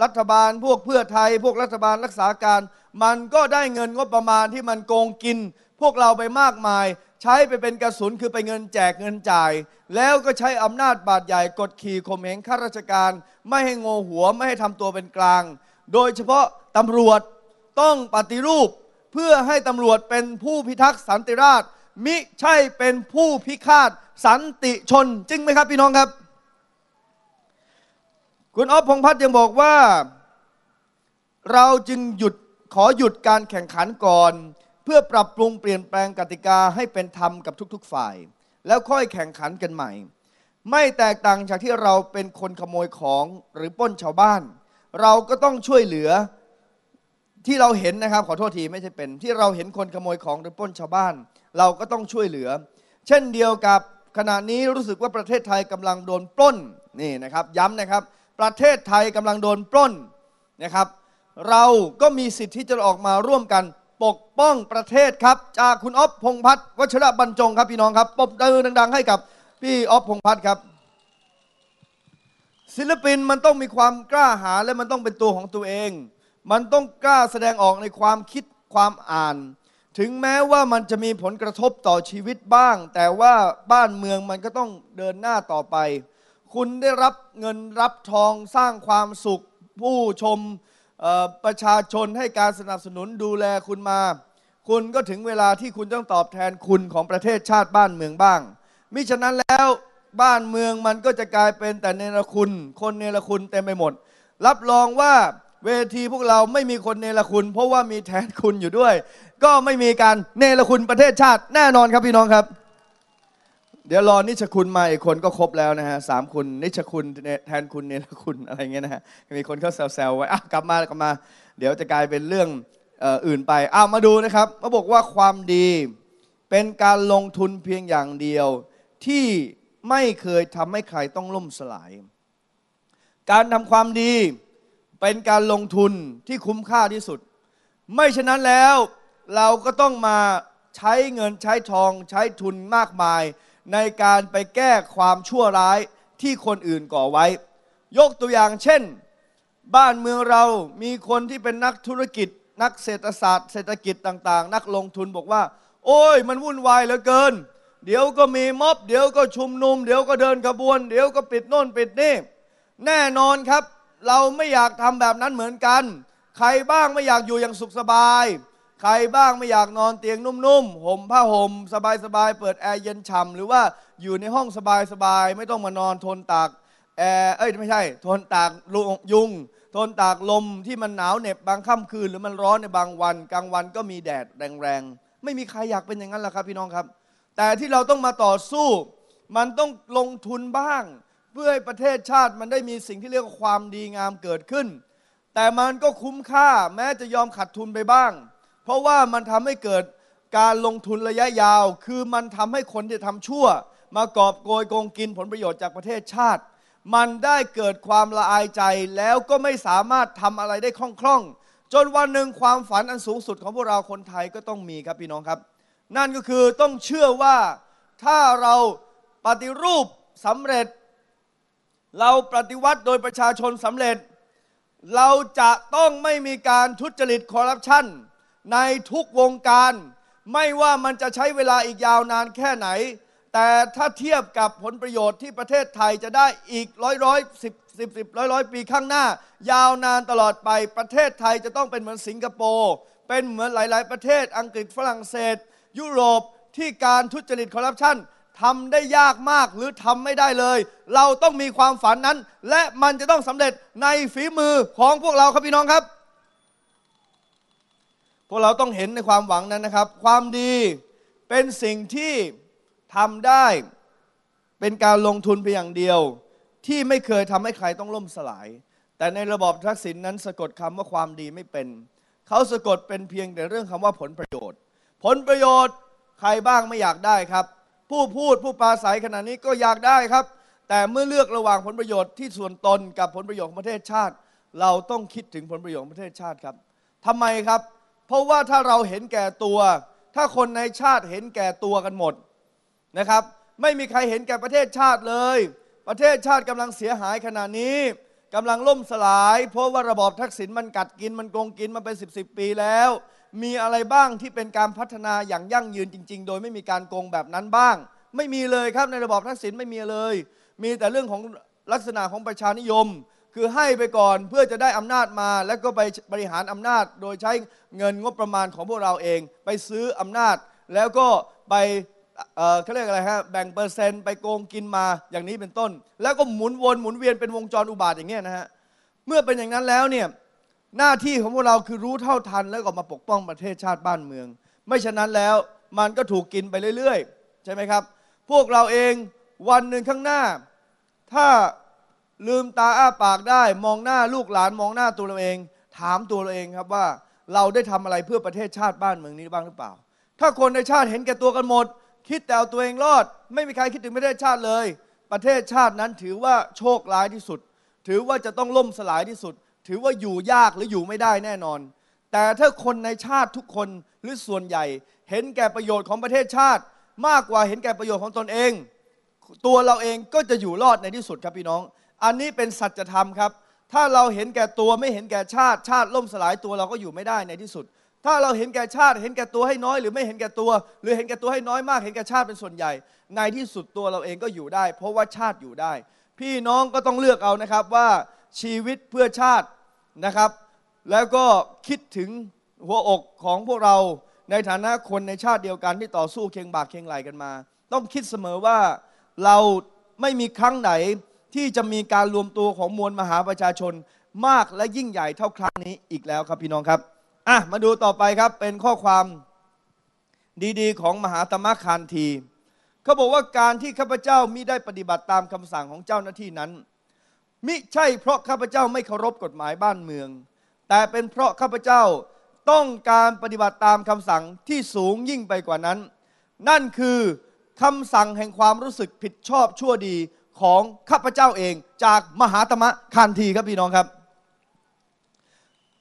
รัฐบาล พวกเพื่อไทย พวกรัฐบาลรักษาการมันก็ได้เงินงบประมาณที่มันโกงกิน พวกเราไปมากมาย ใช้ไปเป็นกระสุนคือไปเงินแจกเงินจ่าย แล้วก็ใช้อำนาจบาดใหญ่ กดขี่ข่มเหงข้าราชการ ไม่ให้งอหัว ไม่ให้ทำตัวเป็นกลาง โดยเฉพาะตำรวจต้องปฏิรูป เพื่อให้ตำรวจเป็นผู้พิทักษ์สันติราษฎร์มิใช่เป็นผู้พิฆาตสันติชนจริงไหมครับพี่น้องครับ คุณอ๊อฟพงพัฒน์ยังบอกว่าเราจึงหยุดขอหยุดการแข่งขันก่อนเพื่อปรับปรุงเปลี่ยนแปลงกติกาให้เป็นธรรมกับทุกๆฝ่าย แล้วค่อยแข่งขันกันใหม่ ไม่แตกต่างจากที่เราเป็นคนขโมยของหรือปล้นชาวบ้าน เราก็ต้องช่วยเหลือที่เราเห็นนะครับ ขอโทษทีไม่ใช่เป็นที่เราเห็นคนขโมยของหรือปล้นชาวบ้าน เราก็ต้องช่วยเหลือ เช่นเดียวกับขณะนี้รู้สึกว่าประเทศไทยกำลังโดนปล้นนี่นะครับ ย้ำนะครับประเทศไทยกำลังโดนปล้นนะครับเราก็มีสิทธิ์ที่จะออกมาร่วมกัน ปกป้องประเทศครับ จากคุณอ๊อฟพงพัฒน์วัชระบรรจงครับ พี่น้องครับปบเือดังๆ ให้กับพี่อ๊อฟพงพัฒน์ครับ ศิลปินมันต้องมีความกล้าหาญและมันต้องเป็นตัวของตัวเอง มันต้องกล้าแสดงออกในความคิดความอ่าน ถึงแม้ว่ามันจะมีผลกระทบต่อชีวิตบ้าง แต่ว่าบ้านเมืองมันก็ต้องเดินหน้าต่อไป คุณได้รับเงินรับทองสร้างความสุขผู้ชมประชาชนให้การสนับสนุนดูแลคุณมา คุณก็ถึงเวลาที่คุณต้องตอบแทนคุณของประเทศชาติบ้านเมืองบ้าง มิฉะนั้นแล้วบ้านเมืองมันก็จะกลายเป็นแต่เนรคุณ คนเนรคุณเต็มไปหมด รับรองว่าเวทีพวกเราไม่มีคนเนรคุณ เพราะว่ามีแทนคุณอยู่ด้วย ก็ไม่มีการเนรคุณประเทศชาติแน่นอนครับพี่น้องครับเดี๋ยวรอนิชคุณมาอีกคนก็ครบแล้วนะฮะสามคุณนิชคุณแทนคุณเนรคุณอะไรเงี้ยนะฮะมีคนเขาแซวๆไว้อ่ะกลับมากลับมา เดี๋ยวจะกลายเป็นเรื่องอื่นไปอ้าวมาดูนะครับเขาบอกว่าความดีเป็นการลงทุนเพียงอย่างเดียว ที่ไม่เคยทำให้ใครต้องล่มสลาย การทำความดีเป็นการลงทุนที่คุ้มค่าที่สุด ไม่ฉะนั้นแล้วเราก็ต้องมาใช้เงินใช้ทองใช้ทุนมากมายในการไปแก้ความชั่วร้ายที่คนอื่นก่อไว้ ยกตัวอย่างเช่น บ้านเมืองเรามีคนที่เป็นนักธุรกิจ นักเศรษฐศาสตร์ เศรษฐกิจต่างๆ นักลงทุนบอกว่า โอ้ย มันวุ่นวายเหลือเกิน เดี๋ยวก็มีม็อบ เดี๋ยวก็ชุมนุม เดี๋ยวก็เดินขบวน เดี๋ยวก็ปิดโน่นปิดนี่ แน่นอนครับ เราไม่อยากทำแบบนั้นเหมือนกัน ใครบ้างไม่อยากอยู่อย่างสุขสบายใครบ้างไม่อยากนอนเตียงนุ่ม ๆ ห่มผ้าห่มสบายๆ เปิดแอร์เย็นฉ่ำหรือว่าอยู่ในห้องสบายๆ ไม่ต้องมานอนทนตากแอร์ เอ้ยไม่ใช่ ทนตากยุง ทนตากลมที่มันหนาวเหน็บบางค่ำคืนหรือมันร้อนในบางวันกลางวันก็มีแดดแรงๆ ไม่มีใครอยากเป็นอย่างนั้นหรอกครับพี่น้องครับ แต่ที่เราต้องมาต่อสู้ มันต้องลงทุนบ้าง เพื่อให้ประเทศชาติมันได้มีสิ่งที่เรียกว่าความดีงามเกิดขึ้น แต่มันก็คุ้มค่าแม้จะยอมขาดทุนไปบ้างเพราะว่ามันทำให้เกิดการลงทุนระยะยาว คือมันทำให้คนที่ทำชั่ว มากอบโกยโกงกินผลประโยชน์จากประเทศชาติ มันได้เกิดความละอายใจแล้วก็ไม่สามารถทำอะไรได้คล่องๆ จนวันหนึ่งความฝันอันสูงสุดของพวกเราคนไทยก็ต้องมีครับพี่น้องครับ นั่นก็คือต้องเชื่อว่าถ้าเราปฏิรูปสำเร็จ เราปฏิวัติโดยประชาชนสำเร็จ เราจะต้องไม่มีการทุจริตคอร์รัปชันในทุกวงการไม่ว่ามันจะใช้เวลาอีกยาวนานแค่ไหน แต่ถ้าเทียบกับผลประโยชน์ที่ประเทศไทยจะได้อีกร้อยร้อยสิบสิบสิบร้อยร้อยปีข้างหน้า ยาวนานตลอดไปประเทศไทยจะต้องเป็นเหมือนสิงคโปร์เป็นเหมือนหลายๆ ประเทศอังกฤษฝรั่งเศส ยุโรปที่การทุจริตคอร์รัปชันทำได้ยากมากหรือทำไม่ได้เลย เราต้องมีความฝันนั้น และมันจะต้องสำเร็จในฝีมือของพวกเราครับพี่น้องครับวกเราต้องเห็นในความหวังนั้นนะครับ ความดีเป็นสิ่งที่ทำได้ เป็นการลงทุนเพียงอย่างเดียว ที่ไม่เคยทำให้ใครต้องล่มสลาย แต่ในระบอบทักษิณนนั้นสะกดคำว่าความดีไม่เป็นเขาสะกดเป็นเพียงแต่เรื่องคำว่าผลประโยชน์ ผลประโยชน์ใครบ้างไม่อยากได้ครับ ผู้พูดผู้ปราศัยขณะนี้ก็อยากได้ครับ แต่เมื่อเลือกระหว่างผลประโยชน์ที่ส่วนตนกับผลประโยชน์ของประเทศชาติ เราต้องคิดถึงผลประโยชน์ของประเทศชาติครับทำไมครับราะว่าถ้าเราเห็นแก่ตัว ถ้าคนในชาติเห็นแก่ตัวกันหมดนะครับไม่มีใครเห็นแก่ประเทศชาติเลย ประเทศชาติกำลังเสียหายขนาดนี้ กำลังล่มสลาย เพราะว่าระบอบทักษิณมันกัดกินมันโกงกินมาเป็นสิบสิบปีแล้ว มีอะไรบ้างที่เป็นการพัฒนาอย่างยั่งยืนจริงๆ โดยไม่มีการโกงแบบนั้นบ้าง ไม่มีเลยครับในระบอบทักษิณไม่มีเลย มีแต่เรื่องของลักษณะของประชานิยมคือให้ไปก่อนเพื่อจะได้อำนาจมา แล้วก็ไปบริหารอำนาจ โดยใช้เงินงบประมาณของพวกเราเอง ไปซื้ออำนาจ แล้วก็ไปเขาเรียกอะไรฮะแบ่งเปอร์เซ็นต์ไปโกงกินมาอย่างนี้เป็นต้น แล้วก็หมุนวนหมุนเวียนเป็นวงจรอุบาทอย่างเงี้ยนะฮะเมื่อเป็นอย่างนั้นแล้วเนี่ยหน้าที่ของพวกเราคือรู้เท่าทัน แล้วก็มาปกป้องประเทศชาติบ้านเมือง ไม่ฉะนั้นแล้วมันก็ถูกกินไปเรื่อย ๆใช่ไหมครับ พวกเราเองวันหนึ่งข้างหน้าถ้าลืมตาอ้าปากได้มองหน้าลูกหลานมองหน้าตัวเราเอง ถามตัวเราเองครับว่าเราได้ทำอะไรเพื่อประเทศชาติบ้านเมืองนี้บ้างหรือเปล่า ถ้าคนในชาติเห็นแก่ตัวกันหมด คิดแต่เอาตัวเองรอด ไม่มีใครคิดถึงประเทศชาติเลย ประเทศชาตินั้นถือว่าโชคร้ายที่สุด ถือว่าจะต้องล่มสลายที่สุด ถือว่าอยู่ยากหรืออยู่ไม่ได้แน่นอน แต่ถ้าคนในชาติทุกคนหรือส่วนใหญ่ เห็นแก่ประโยชน์ของประเทศชาติ มากกว่าเห็นแก่ประโยชน์ของตนเอง ตัวเราเองก็จะอยู่รอดในที่สุดครับพี่น้องอันนี้เป็นสัจธรรมครับ ถ้าเราเห็นแก่ตัวไม่เห็นแก่ชาติ ชาติล่มสลายตัวเราก็อยู่ไม่ได้ในที่สุด ถ้าเราเห็นแก่ชาติ เห็นแก่ตัวให้น้อย หรือไม่เห็นแก่ตัว หรือเห็นแก่ตัวให้น้อยมาก เห็นแก่ชาติเป็นส่วนใหญ่ ในที่สุดตัวเราเองก็อยู่ได้ เพราะว่าชาติอยู่ได้ พี่น้องก็ต้องเลือกเอานะครับว่าชีวิตเพื่อชาตินะครับ แล้วก็คิดถึงหัวอกของพวกเราในฐานะคนในชาติเดียวกันที่ต่อสู้เคียงบากเคียงไหลกันมา ต้องคิดเสมอว่าเราไม่มีครั้งไหนที่จะมีการรวมตัวของมวลมหาประชาชนมากและยิ่งใหญ่เท่าครั้งนี้อีกแล้วครับพี่น้องครับอ่ะมาดูต่อไปครับเป็นข้อความดีๆของมหาธรรมคานทีเขาบอกว่าการที่ข้าพเจ้ามิได้ปฏิบัติตามคำสั่งของเจ้าหน้าที่นั้นมิใช่เพราะข้าพเจ้าไม่เคารพกฎหมายบ้านเมือง แต่เป็นเพราะข้าพเจ้าต้องการปฏิบัติตามคำสั่งที่สูงยิ่งไปกว่านั้น นั่นคือคำสั่งแห่งความรู้สึกผิดชอบชั่วดีของข้าพเจ้าเองจากมหาตมะคานทีครับพี่น้องครับ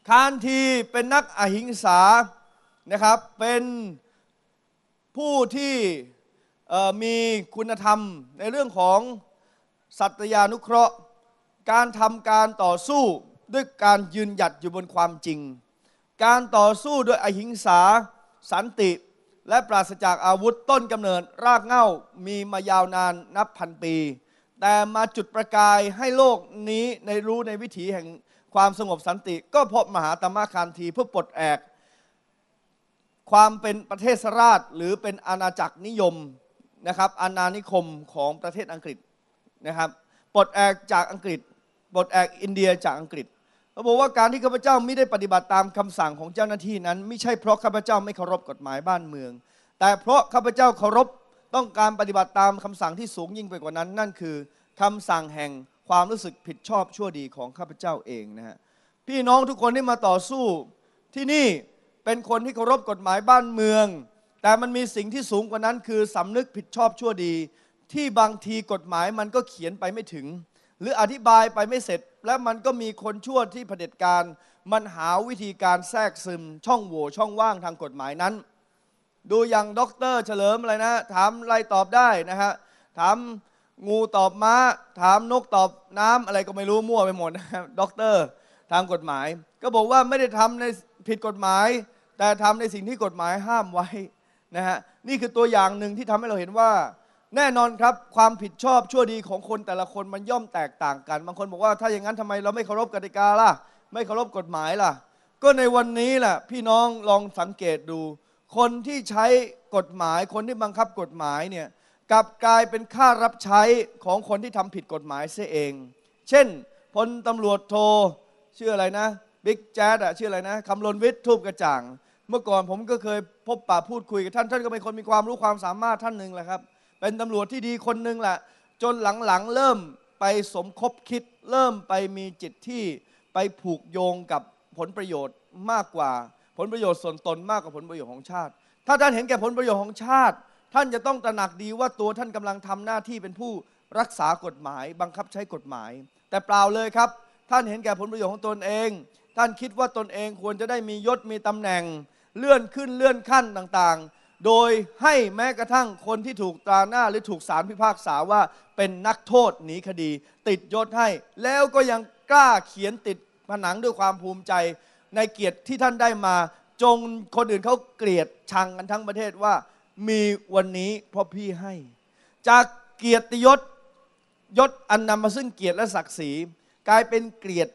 คานทีเป็นนักอหิงสานะครับเป็นผู้ที่มีคุณธรรมในเรื่องของสัตยานุเคราะห์ การทำการต่อสู้ด้วยการยืนหยัดอยู่บนความจริง การต่อสู้โดยอหิงสาสันติและปราศจากอาวุธต้นกำเนิดรากเหง้ามีมายาวนานนับพันปีแต่มาจุดประกายให้โลกนี้ในรู้ในวิถีแห่งความสงบสันติ ก็พบมหาตมะคานธีเพื่อปลดแอก ความเป็นประเทศราช หรือเป็นอาณาจักรนิยมนะครับอาณานิคมของประเทศอังกฤษนะครับปลดแอกจากอังกฤษปลดแอกอินเดียจากอังกฤษเขาบอกว่าการที่ข้าพเจ้าไม่ได้ปฏิบัติตามคำสั่งของเจ้าหน้าที่นั้น ไม่ใช่เพราะข้าพเจ้าไม่เคารพกฎหมายบ้านเมือง แต่เพราะข้าพเจ้าเคารพต้องการปฏิบัติตามคำสั่งที่สูงยิ่งไปกว่านั้นนั่นคือคำสั่งแห่งความรู้สึกผิดชอบชั่วดีของข้าพเจ้าเองนะฮะพี่น้องทุกคนที่มาต่อสู้ที่นี่เป็นคนที่เคารพกฎหมายบ้านเมือง แต่มันมีสิ่งที่สูงกว่านั้น คือสำนึกผิดชอบชั่วดี ที่บางทีกฎหมายมันก็เขียนไปไม่ถึง หรืออธิบายไปไม่เสร็จ และมันก็มีคนชั่วที่เผด็จการมันหาวิธีการแทรกซึมช่องโหว่ช่องว่างทางกฎหมายนั้นดูอย่างด็อกเตอร์เฉลิมอะไรนะถามอะไรตอบได้นะฮะถามงูตอบม้าถามนกตอบน้ำอะไรก็ไม่รู้มั่วไปหมดนะด็อกเตอร์ทางกฎหมาย ก็บอกว่าไม่ได้ทำในผิดกฎหมาย แต่ทำในสิ่งที่กฎหมายห้ามไว้นะฮะนี่คือตัวอย่างหนึ่งที่ทำให้เราเห็นว่า แน่นอนครับ ความผิดชอบชั่วดีของคนแต่ละคนมันย่อมแตกต่างกัน บางคนบอกว่าถ้าอย่างนั้นทำไมเราไม่เคารพกติกาล่ะไม่เคารพกฎหมายล่ะก็ในวันนี้แหละพี่น้องลองสังเกตดูคนที่ใช้กฎหมาย คนที่บังคับกฎหมายเนี่ยกลับกลายเป็นค่ารับใช้ของคนที่ทำผิดกฎหมายเสียเอง เช่นพลตำรวจโทชื่ออะไรนะบิ๊กแจ๊ดอะชื่ออะไรนะคำลนวิทย์ทูบกระจ่าง เมื่อก่อนผมก็เคยพบปะพูดคุยกับท่านท่าน ก็เป็นคนมีความรู้ความสามารถท่านหนึ่งแหละครับ เป็นตำรวจที่ดีคนหนึ่งแหละ จนหลังๆ เริ่มไปสมคบคิดเริ่มไปมีจิตที่ไปผูกโยงกับผลประโยชน์มากกว่าผลประโยชน์ส่วนตนมากกว่าผลประโยชน์ของชาติ ถ้าท่านเห็นแก่ผลประโยชน์ของชาติ ท่านจะต้องตระหนักดีว่าตัวท่านกำลังทำหน้าที่เป็นผู้รักษากฎหมายบังคับใช้กฎหมาย แต่เปล่าเลยครับ ท่านเห็นแก่ผลประโยชน์ของตนเอง ท่านคิดว่าตนเองควรจะได้มียศมีตำแหน่ง เลื่อนขึ้นเลื่อนขั้นต่างๆ โดยให้แม้กระทั่งคนที่ถูกตราหน้าหรือถูกสารพิพากษาว่า เป็นนักโทษหนีคดี ติดยศให้ แล้วก็ยังกล้าเขียนติดผนังด้วยความภูมิใจในเกียรติที่ท่านได้มาจงคนอื่นเขาเกลียดชังกันทั้งประเทศว่ามีวันนี้เพราะพี่ให้ จากเกียรติยศยศอันนำมาซึ่งเกียรติและศักดิ์ศรีกลายเป็นเกลียด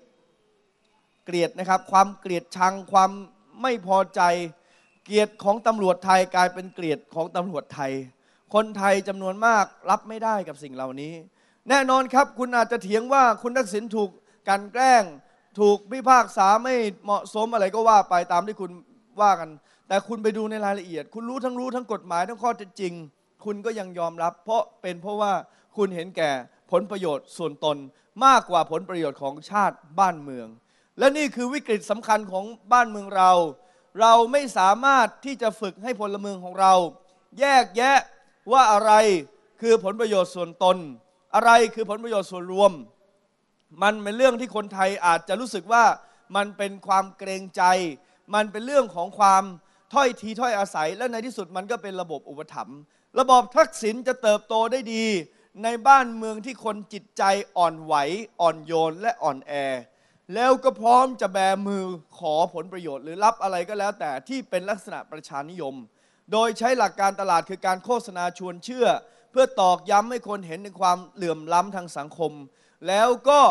เกลียดนะครับ ความเกลียดชังความไม่พอใจ เกลียดของตำรวจไทย กลายเป็นเกลียดของตำรวจไทย คนไทยจำนวนมากรับไม่ได้กับสิ่งเหล่านี้ แน่นอนครับคุณอาจจะเถียงว่าคุณทักษิณถูกการแกล้งถูกพิพากษาไม่เหมาะสมอะไรก็ว่าไปตามที่คุณว่ากัน แต่คุณไปดูในรายละเอียด คุณรู้ทั้งรู้ทั้งกฎหมายทั้งข้อเท็จจริง คุณก็ยังยอมรับ เพราะเป็นเพราะว่าคุณเห็นแก่ผลประโยชน์ส่วนตนมากกว่าผลประโยชน์ของชาติบ้านเมือง และนี่คือวิกฤตสำคัญของบ้านเมืองเรา เราไม่สามารถที่จะฝึกให้พลเมืองของเรา แยกแยะว่าอะไรคือผลประโยชน์ส่วนตน อะไรคือผลประโยชน์ส่วนรวมมันเป็นเรื่องที่คนไทยอาจจะรู้สึกว่ามันเป็นความเกรงใจ มันเป็นเรื่องของความถ้อยทีถ้อยอาศัย และในที่สุดมันก็เป็นระบบอุปถัมภ์ระบบทักษิณจะเติบโตได้ดี ในบ้านเมืองที่คนจิตใจอ่อนไหว อ่อนโยนและอ่อนแอแล้วก็พร้อมจะแบมือขอผลประโยชน์ หรือรับอะไรก็แล้วแต่ที่เป็นลักษณะประชานิยม โดยใช้หลักการตลาดคือการโฆษณาชวนเชื่อ เพื่อตอกย้ำให้คนเห็นในความเหลื่อมล้ำทางสังคมแล้วก็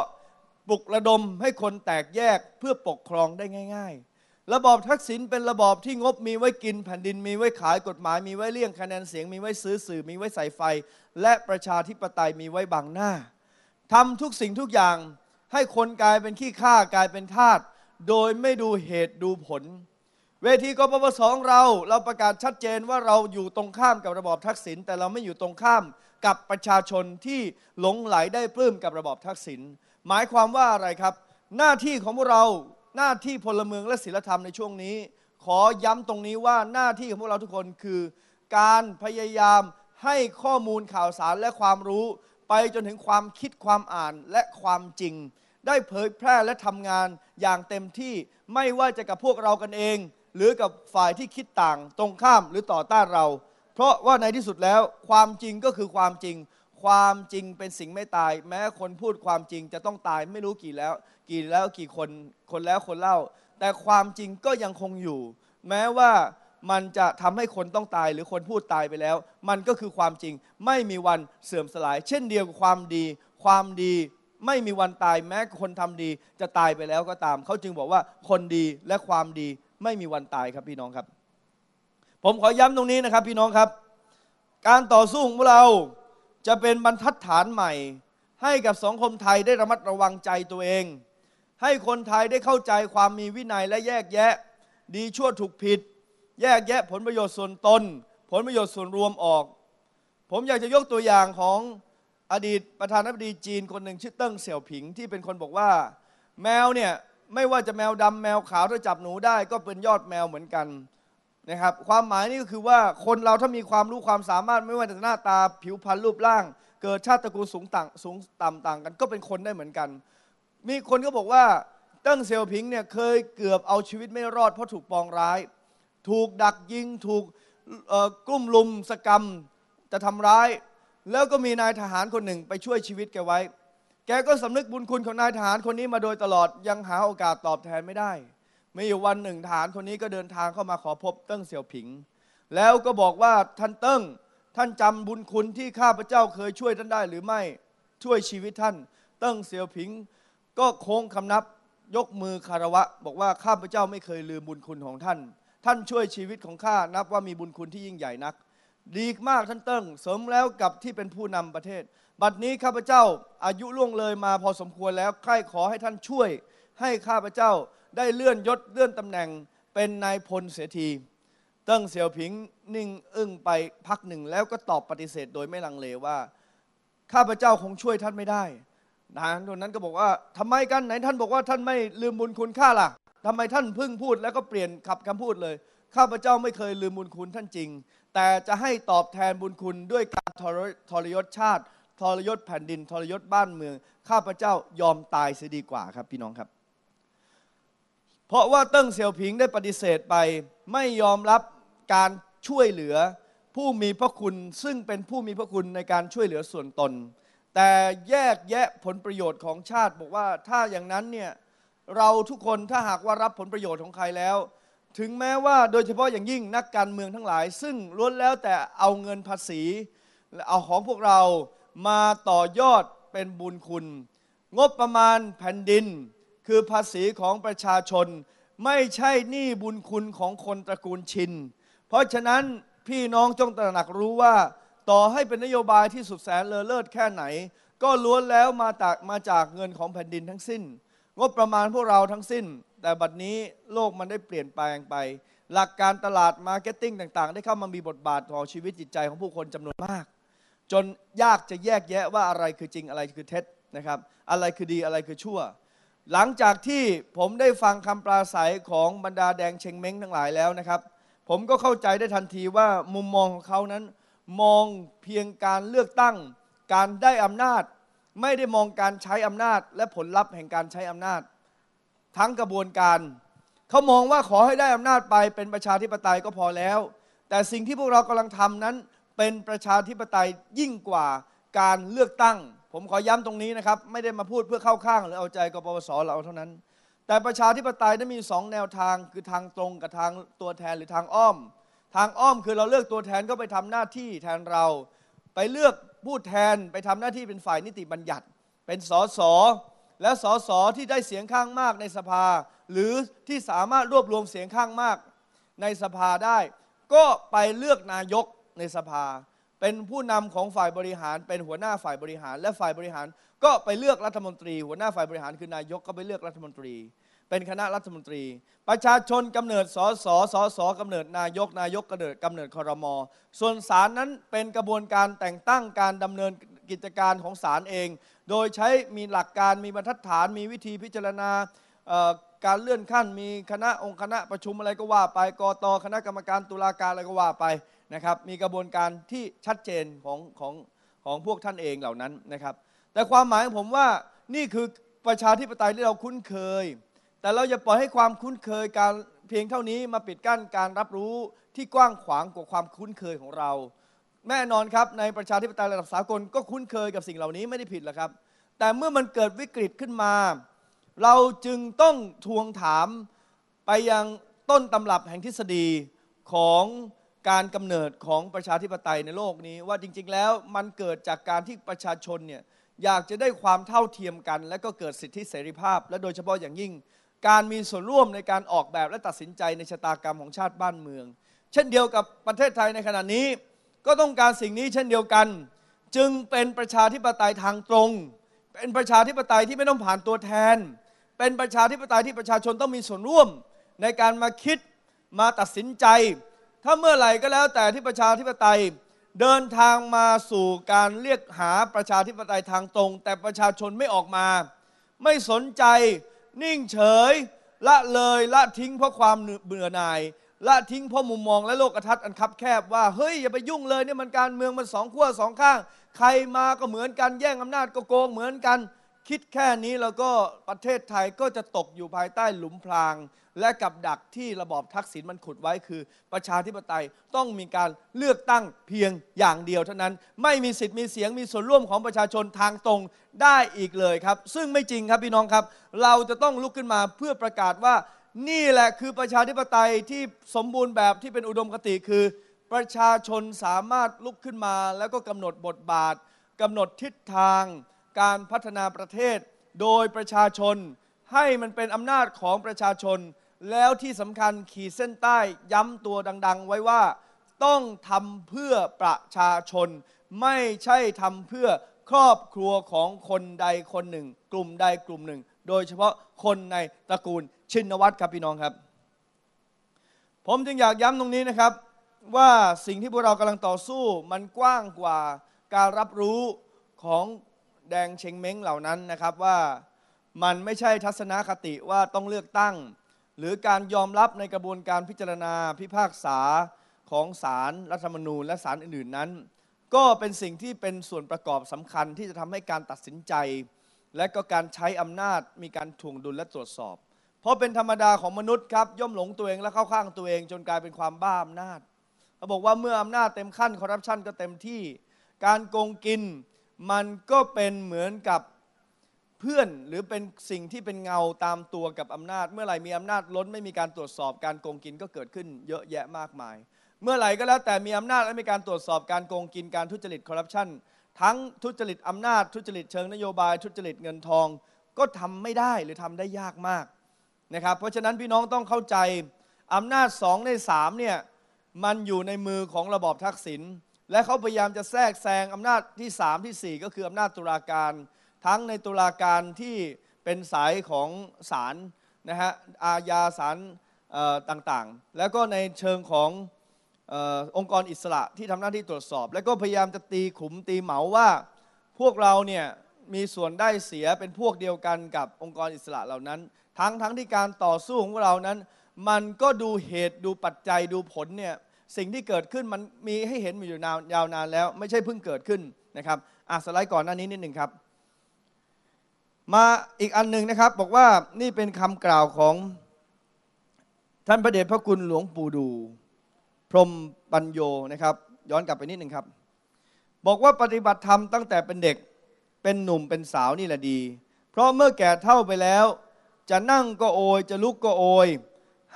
ปลุกระดมให้คนแตกแยกเพื่อปกครองได้ง่ายๆ ระบอบทักษิณเป็นระบอบที่งบมีไว้กินแผ่นดินมีไว้ขายกฎหมายมีไว้เลี่ยงคะแนนเสียงมีไว้ซื้อสื่อมีไว้ใส่ไฟ และประชาธิปไตยมีไว้บังหน้าทำทุกสิ่งทุกอย่างให้คนกลายเป็นขี้ข้ากลายเป็นทาสโดยไม่ดูเหตุดูผล เวทีกบพสองเราเราประกาศชัดเจนว่าเราอยู่ตรงข้ามกับระบอบทักษิณแต่เราไม่อยู่ตรงข้ามกับประชาชนที่หลงไหลได้ปลื้มกับระบอบทักษิณหมายความว่าอะไรครับ หน้าที่ของพวกเราหน้าที่พลเมืองและศิลธรรมในช่วงนี้ ขอย้ำตรงนี้ว่าหน้าที่ของพวกเราทุกคนคือ การพยายามให้ข้อมูลข่าวสารและความรู้ ไปจนถึงความคิดความอ่านและความจริง ได้เผยแพร่และทำงานอย่างเต็มที่ไม่ว่าจะกับพวกเรากันเอง หรือกับฝ่ายที่คิดต่าง ตรงข้ามหรือต่อต้านเราเพราะว่าในที่สุดแล้วความจริงก็คือความจริง ความจริงเป็นสิ่งไม่ตาย แม้คนพูดความจริงจะต้องตายไม่รู้กี่แล้ว กี่แล้วกี่คนคนแล้วคนเล่า แต่ความจริงก็ยังคงอยู่ แม้ว่ามันจะทำให้คนต้องตาย หรือคนพูดตายไปแล้ว มันก็คือความจริงไม่มีวันเสื่อมสลาย เช่นเดียวกับความดี ความดีไม่มีวันตาย แม้คนทำดีจะตายไปแล้วก็ตามเขาจึงบอกว่าคนดีและความดีไม่มีวันตายครับพี่น้องครับผมขอย้ำตรงนี้นะครับ พี่น้องครับ การต่อสู้ของเราจะเป็นบรรทัดฐานใหม่ ให้กับสังคมไทยได้ระมัดระวังใจตัวเอง ให้คนไทยได้เข้าใจความมีวินัยและแยกแยะดีชั่วถูกผิด แยกแยะผลประโยชน์ส่วนตน ผลประโยชน์ส่วนรวมออก ผมอยากจะยกตัวอย่างของอดีตประธานาธิบดีจีนคนหนึ่งชื่อเติ้งเสี่ยวผิงที่เป็นคนบอกว่า แมวเนี่ยไม่ว่าจะแมวดำแมวขาวถ้าจับหนูได้ก็เป็นยอดแมวเหมือนกันนะครับความหมายนี่ก็คือว่าคนเราถ้ามีความรู้ความสามารถไม่ว่าจะหน้าตาผิวพรรณรูปร่าง เกิดชาติตระกูลสูงต่างสูงต่ำต่างกัน ก็เป็นคนได้เหมือนกัน มีคนก็บอกว่าเติ้งเซียวผิงเนี่ยเคยเกือบเอาชีวิตไม่รอดเพราะถูกปองร้าย ถูกดักยิงถูกกลุ่มลุมสกรรมจะทำร้าย แล้วก็มีนายทหารคนหนึ่งไปช่วยชีวิตแกไว้ แกก็สำนึกบุญคุณของนายทหารคนนี้มาโดยตลอดยังหาโอกาสตอบแทนไม่ได้มีอยู่วันหนึ่งฐานคนนี้ก็เดินทางเข้ามาขอพบเติ้งเสี่ยวผิง แล้วก็บอกว่าท่านเติ้งท่านจำบุญคุณที่ข้าพเจ้าเคยช่วยท่านได้หรือไม่ ช่วยชีวิตท่านเติ้งเสี่ยวผิง ก็โค้งคำนับยกมือคารวะ บอกว่าข้าพเจ้าไม่เคยลืมบุญคุณของท่าน ท่านช่วยชีวิตของข้านับว่ามีบุญคุณที่ยิ่งใหญ่นัก ดีมากท่านเติ้งสมแล้วกับที่เป็นผู้นำประเทศ บัดนี้ข้าพเจ้าอายุล่วงเลยมาพอสมควรแล้วใครขอให้ท่านช่วยให้ข้าพเจ้าได้เลื่อนยศเลื่อนตำแหน่งเป็นนายพลเสียทีเติ้งเสี่ยวผิงนิ่งอึ้งไปพักหนึ่งแล้วก็ตอบปฏิเสธโดยไม่ลังเลว่า ข้าพเจ้าคงช่วยท่านไม่ได้นางคนนั้นก็บอกว่าทำไม กันไหนท่านบอกว่าท่านไม่ลืมบุญคุณข้าล่ะทำไมท่านพึ่งพูดแล้วก็เปลี่ยนขับคำพูดเลย ข้าพเจ้าไม่เคยลืมบุญคุณท่านจริง แต่จะให้ตอบแทนบุญคุณด้วยการทรยศชาติทรยศแผ่นดินทรยศบ้านเมืองข้าพเจ้ายอมตายเสียดีกว่าครับพี่น้องครับเพราะว่าเติ้งเสี่ยวผิง ได้ปฏิเสธไป ไม่ยอมรับการช่วยเหลือผู้มีพระคุณซึ่งเป็นผู้มีพระคุณในการช่วยเหลือส่วนตน แต่แยกแยะผลประโยชน์ของชาติ บอกว่าถ้าอย่างนั้นเนี่ยเราทุกคนถ้าหากว่ารับผลประโยชน์ของใครแล้ว ถึงแม้ว่าโดยเฉพาะอย่างยิ่งนักการเมืองทั้งหลาย ซึ่งล้วนแล้วแต่เอาเงินภาษีเอาของพวกเรามาต่อยอดเป็นบุญคุณ งบประมาณแผ่นดินคือภาษีของประชาชนไม่ใช่หนี้บุญคุณของคนตระกูลชิน เพราะฉะนั้นพี่น้องจงตระหนักรู้ว่าต่อให้เป็นนโยบายที่สุดแสนเลอเลิศแค่ไหน ก็ล้วนแล้วมาจากมาจากเงินของแผ่นดินทั้งสิ้น งบประมาณพวกเราทั้งสิ้น แต่บัดนี้โลกมันได้เปลี่ยนแปลงไป หลักการตลาดมาร์เก็ตติ้งต่าง ๆ ได้เข้ามามีบทบาทต่อชีวิตจิตใจของผู้คนจำนวนมาก จนยากจะแยกแยะว่าอะไรคือจริงอะไรคือเท็จนะครับอะไรคือดีอะไรคือชั่วหลังจากที่ผมได้ฟังคำปราศัยของบรรดาแดงเชงเม้งทั้งหลายแล้วนะครับ ผมก็เข้าใจได้ทันทีว่ามุมมองของเขานั้นมองเพียงการเลือกตั้งการได้อำนาจ ไม่ได้มองการใช้อำนาจและผลลัพธ์แห่งการใช้อำนาจ ทั้งกระบวนการ เขามองว่าขอให้ได้อำนาจไปเป็นประชาธิปไตยก็พอแล้ว แต่สิ่งที่พวกเรากำลังทำนั้น เป็นประชาธิปไตยยิ่งกว่าการเลือกตั้งผมขอย้ำตรงนี้นะครับ ไม่ได้มาพูดเพื่อเข้าข้างหรือเอาใจกบพศเราเท่านั้น แต่ประชาธิปไตยนั้นมี2แนวทางคือทางตรงกับทางตัวแทนหรือทางอ้อม ทางอ้อมคือเราเลือกตัวแทนก็ไปทำหน้าที่แทนเรา ไปเลือกผู้แทน ไปทำหน้าที่เป็นฝ่ายนิติบัญญัติ เป็นสสและสสที่ได้เสียงข้างมากในสภา หรือที่สามารถรวบรวมเสียงข้างมากในสภาได้ ก็ไปเลือกนายกในสภาเป็นผู้นำของฝ่ายบริหารเป็นหัวหน้าฝ่ายบริหาร และฝ่ายบริหาร ก็ไปเลือกรัฐมนตรี หัวหน้าฝ่ายบริหารคือนายกก็ไปเลือกรัฐมนตรี เป็นคณะรัฐมนตรี ประชาชนกำเนิดสสสสกำเนิดนายกนายกกำเนิด กำเนิดคอรมอส่วนศาลนั้นเป็นกระบวนการแต่งตั้งการดำเนินกิจการของศาลเอง โดยใช้มีหลักการมีบรรทัดฐานมีวิธีพิจารณาการเลื่อนขั้น มีคณะองค์คณะประชุมอะไรก็ว่า ไปกตคณะกรรมการตุลาการอะไรก็ว่าไปนะครับมีกระบวนการที่ชัดเจน ของของของพวกท่านเองเหล่านั้นนะครับ แต่ความหมายของผมว่านี่คือประชาธิปไตยที่เราคุ้นเคย แต่เราอย่าปล่อยให้ความคุ้นเคยการเพียงเท่านี้มาปิดกั้นการรับรู้ที่กว้างขวางกว่าความคุ้นเคยของเราแน่นอนครับ ในประชาธิปไตยระดับสากลก็คุ้นเคยกับสิ่งเหล่านี้ไม่ได้ผิดหรอกครับ แต่เมื่อมันเกิดวิกฤตขึ้นมา เราจึงต้องทวงถามไปยังต้นตำรับแห่งทฤษฎีของการกำเนิดของประชาธิปไตยในโลกนี้ว่าจริงๆ แล้วมันเกิดจากการที่ประชาชนเนี่ยอยากจะได้ความเท่าเทียมกัน และก็เกิดสิทธิเสรีภาพ และโดยเฉพาะอย่างยิ่ง การมีส่วนร่วมในการออกแบบและตัดสินใจในชะตากรรมของชาติบ้านเมือง เช่นเดียวกับประเทศไทยในขณะนี้ก็ต้องการสิ่งนี้เช่นเดียวกัน จึงเป็นประชาธิปไตยทางตรง เป็นประชาธิปไตยที่ไม่ต้องผ่านตัวแทน เป็นประชาธิปไตยที่ประชาชนต้องมีส่วนร่วมในการมาคิดมาตัดสินใจถ้าเมื่อไหร่ก็แล้วแต่ที่ประชาธิปไตย เดินทางมาสู่การเรียกหาประชาธิปไตยทางตรง แต่ประชาชนไม่ออกมา ไม่สนใจนิ่งเฉยละเลยละทิ้งเพราะความเบื่อหน่ายละทิ้งเพราะมุมมองและโลกทัศน์อันคับแคบว่าเฮ้ยอย่าไปยุ่งเลยเนี่ยมันการเมืองมันสองขั้วสองข้าง ใครมาก็เหมือนกันแย่งอำนาจก็โกงเหมือนกัน คิดแค่นี้แล้วก็ประเทศไทยก็จะตกอยู่ภายใต้หลุมพรางและกับดักที่ระบอบทักษิณมันขุดไว้คือ ประชาธิปไตยต้องมีการเลือกตั้งเพียงอย่างเดียวเท่านั้น ไม่มีสิทธิ์มีเสียงมีส่วนร่วมของประชาชนทางตรงได้อีกเลยครับ ซึ่งไม่จริงครับพี่น้องครับ เราจะต้องลุกขึ้นมาเพื่อประกาศว่านี่แหละคือประชาธิปไตยที่สมบูรณ์แบบที่เป็นอุดมคติคือ ประชาชนสามารถลุกขึ้นมา แล้วก็กำหนดบทบาทกำหนดทิศทาง การพัฒนาประเทศ โดยประชาชนให้มันเป็นอำนาจของประชาชนแล้วที่สำคัญขีดเส้นใต้ย้ำตัวดังๆไว้ว่าต้องทำเพื่อประชาชน ไม่ใช่ทำเพื่อครอบครัวของคนใดคนหนึ่ง กลุ่มใดกลุ่มหนึ่ง โดยเฉพาะคนในตระกูล ชินวัตรครับพี่น้องครับ ผมจึงอยากย้ำตรงนี้นะครับ ว่าสิ่งที่พวกเรากำลังต่อสู้มันกว้างกว่าการรับรู้ของแดงเชงเม้งเหล่านั้นนะครับว่ามันไม่ใช่ทัศนคติว่าต้องเลือกตั้งหรือการยอมรับในกระบวนการพิจารณาพิพากษาของศาลรรัฐธรรมนูญ และศาลอื่น ๆ นั้น ก็เป็นสิ่งที่เป็นส่วนประกอบสำคัญที่จะทำให้การตัดสินใจ และก็การใช้อำนาจมีการถ่วงดุลและตรวจสอบ เพราะเป็นธรรมดาของมนุษย์ครับ ย่อมหลงตัวเองและเข้าข้างตัวเองจนกลายเป็นความบ้าอำนาจเขาบอกว่าเมื่ออำนาจเต็มขั้นคอร์รัปชันก็เต็มที่ การโกงกินมันก็เป็นเหมือนกับเพื่อนหรือเป็นสิ่งที่เป็นเงาตามตัวกับอำนาจ เมื่อไหร่มีอำนาจล้น ไม่มีการตรวจสอบการโกงกินก็เกิดขึ้นเยอะแยะมากมาย เมื่อไหร่ก็แล้วแต่มีอำนาจและมีการตรวจสอบการโกงกินการทุจริตคอร์รัปชันทั้งทุจริตอำนาจทุจริตเชิงนโยบายทุจริตเงินทอง ก็ทำไม่ได้หรือทำได้ยากมากนะครับเพราะฉะนั้นพี่น้องต้องเข้าใจอำนาจสองในสามเนี่ยมันอยู่ในมือของระบอบทักษิณและเขาพยายามจะแทรกแซงอำนาจที่ 3 ที่4ก็คืออำนาจตุลาการทั้งในตุลาการที่เป็นสายของศาลนะฮะอาญาศาลต่างๆ แล้วก็ในเชิงขององค์กรอิสระที่ทำหน้าที่ตรวจสอบ แล้วก็พยายามจะตีขุมตีเหมาว่า พวกเราเนี่ยมีส่วนได้เสียเป็นพวกเดียวกันกับองค์กรอิสระเหล่านั้น ทั้งทั้งที่การต่อสู้ของเรานั้น มันก็ดูเหตุดูปัจจัยดูผลเนี่ยสิ่งที่เกิดขึ้นมันมีให้เห็นมาอยู่ยาวนานแล้วไม่ใช่เพิ่งเกิดขึ้นนะครับอ่ะสไลด์ก่อนหน้านี้นิดหนึ่งครับมาอีกอันหนึ่งนะครับบอกว่านี่เป็นคำกล่าวของ ท่านพระเดชพระคุณหลวงปู่ดู พรมปัญโยนะครับ ย้อนกลับไปนิดหนึ่งครับ บอกว่าปฏิบัติธรรมตั้งแต่เป็นเด็กเป็นหนุ่มเป็นสาวนี่แหละดี เพราะเมื่อแก่เท่าไปแล้ว จะนั่งก็โอยจะลุกก็โอย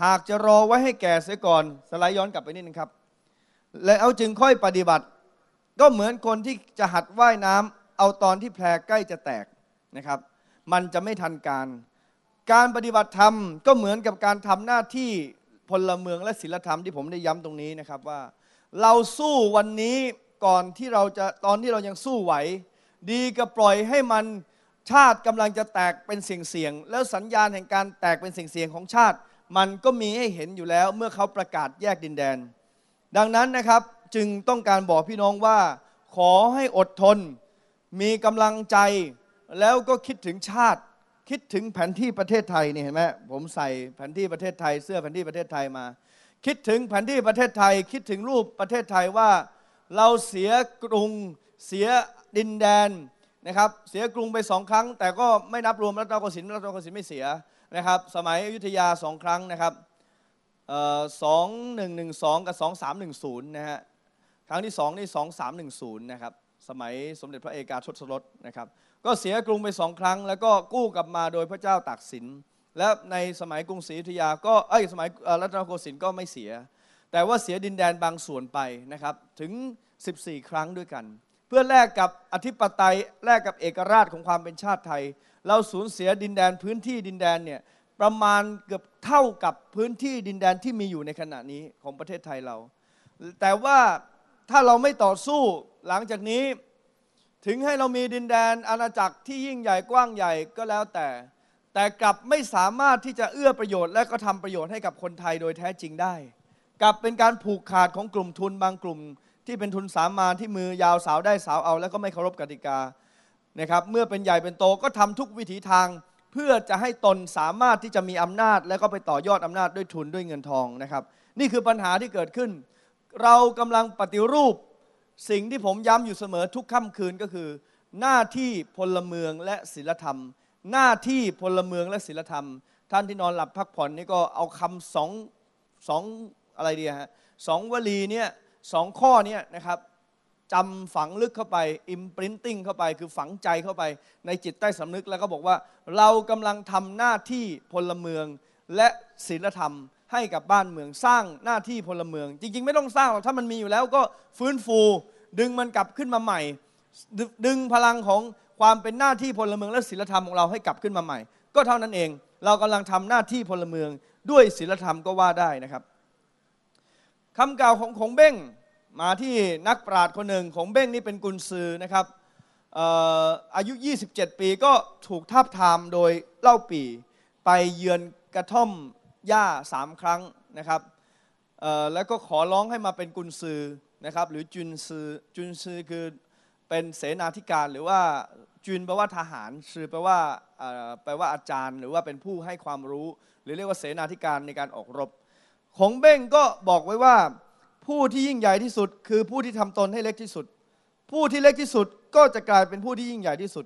หากจะรอไว้ให้แก่เสียก่อนสไลด์ย้อนกลับไปนิดหนึ่งครับ แล้วจึงค่อยปฏิบัติ ก็เหมือนคนที่จะหัดว่ายน้ำ เอาตอนที่แพรใกล้จะแตกนะครับมันจะไม่ทันการ การปฏิบัติธรรมก็เหมือนกับการทำหน้าที่พลเมืองและศิลธรรมที่ผมได้ย้ำตรงนี้นะครับว่า เราสู้วันนี้ก่อนที่เราจะตอนที่เรายังสู้ไหว ดีก็ปล่อยให้มันชาติกำลังจะแตกเป็นเสียงๆแล้วสัญญาณแห่งการแตกเป็นเสียงๆของชาติ มันก็มีให้เห็นอยู่แล้วเมื่อเขาประกาศแยกดินแดน ดังนั้นนะครับจึงต้องการบอกพี่น้องว่าขอให้อดทน มีกำลังใจแล้วก็คิดถึงชาติคิดถึงแผนที่ประเทศไทยนี่เห็นไหมผมใส่แผนที่ประเทศไทยเสื้อแผนที่ประเทศไทยมา คิดถึงแผนที่ประเทศไทยคิดถึงรูปประเทศไทยว่าเราเสียกรุงเสียดินแดนนะครับเสียกรุงไปสองครั้ง แต่ก็ไม่นับรวมรัตนโกสินทร์รัตนโกสินทร์ไม่เสียนะครับสมัยอยุธยาสองครั้งนะครับสองหนึ่งหนึ่งสองกับสองสามหนึ่งศูนย์นะฮะครั้งที่สองนี่สองสามหนึ่งศูนย์นะครับสมัยสมเด็จพระเอกาทศรสนะครับก็เสียกรุงไปสองครั้ง แล้วก็กู้กลับมาโดยพระเจ้าตากสิน และในสมัยกรุงศรีอยุธยาก็เอ้ยสมัยรัตนโกสินทร์ก็ไม่เสีย แต่ว่าเสียดินแดนบางส่วนไปนะครับถึง 14 ครั้งด้วยกัน เพื่อแลกกับอธิปไตยแลกกับเอกราชของความเป็นชาติไทย เราสูญเสียดินแดนพื้นที่ดินแดนเนี่ยประมาณเกือบเท่ากับพื้นที่ดินแดนที่มีอยู่ในขณะนี้ของประเทศไทยเรา แต่ว่าถ้าเราไม่ต่อสู้หลังจากนี้ถึงให้เรามีดินแดนอาณาจักรที่ยิ่งใหญ่กว้างใหญ่ก็แล้วแต่ แต่กลับไม่สามารถที่จะเอื้อประโยชน์และก็ทำประโยชน์ให้กับคนไทยโดยแท้จริงได้ กลับเป็นการผูกขาดของกลุ่มทุนบางกลุ่ม ที่เป็นทุนสามาที่มือยาวสาวได้สาวเอาแล้วก็ไม่เคารพกติกานะครับเมื่อเป็นใหญ่เป็นโต ก็ทำทุกวิถีทางเพื่อจะให้ตนสามารถที่จะมีอำนาจแล้วก็ไปต่อยอดอำนาจด้วยทุนด้วยเงินทองนะครับนี่คือปัญหาที่เกิดขึ้น เรากำลังปฏิรูปสิ่งที่ผมย้ำอยู่เสมอทุกค่ำคืนก็คือ หน้าที่พลเมืองและศีลธรรม หน้าที่พลเมืองและศีลธรรม ท่านที่นอนหลับพักผ่อนนี่ก็เอาคำสองสองอะไรดีฮะสองวลีเนี่ยสองข้อเนี่ยนะครับจำฝังลึกเข้าไป imprinting เข้าไป คือฝังใจเข้าไปในจิตใต้สำนึกแล้วก็บอกว่าเรากำลังทำหน้าที่พลเมืองและศีลธรรมให้กับบ้านเมืองสร้างหน้าที่พลเมือง จริงๆ ไม่ต้องสร้างหรอกถ้ามันมีอยู่แล้วก็ฟื้นฟูดึงมันกลับขึ้นมาใหม่ ดึงพลังของความเป็นหน้าที่พลเมือง และศีลธรรมของเราให้กลับขึ้นมาใหม่ ก็เท่านั้นเอง เรากำลังทำหน้าที่พลเมืองด้วยศีลธรรมก็ว่าได้นะครับคำกล่าวของขงเบ้งมาที่นักปราชญ์คนหนึ่งของเบ้งนี่เป็นกุนซือนะครับอายุ 27 ปีก็ถูกทับทามโดยเล่าปีไปเยือนกระท่อมย่าสามครั้งนะครับแล้วก็ขอร้องให้มาเป็นกุนซือนะครับ หรือจุนซือจุนซือคือเป็นเสนาธิการหรือว่าจุนแปลว่าทหารซือแปลว่าแปลว่าอาจารย์ หรือว่าเป็นผู้ให้ความรู้ หรือเรียกว่าเสนาธิการในการออกรบ ของเบ้งก็บอกไว้ว่าผู้ที่ยิ่งใหญ่ที่สุด คือผู้ที่ทำตนให้เล็กที่สุด ผู้ที่เล็กที่สุดก็จะกลายเป็นผู้ที่ยิ่งใหญ่ที่สุด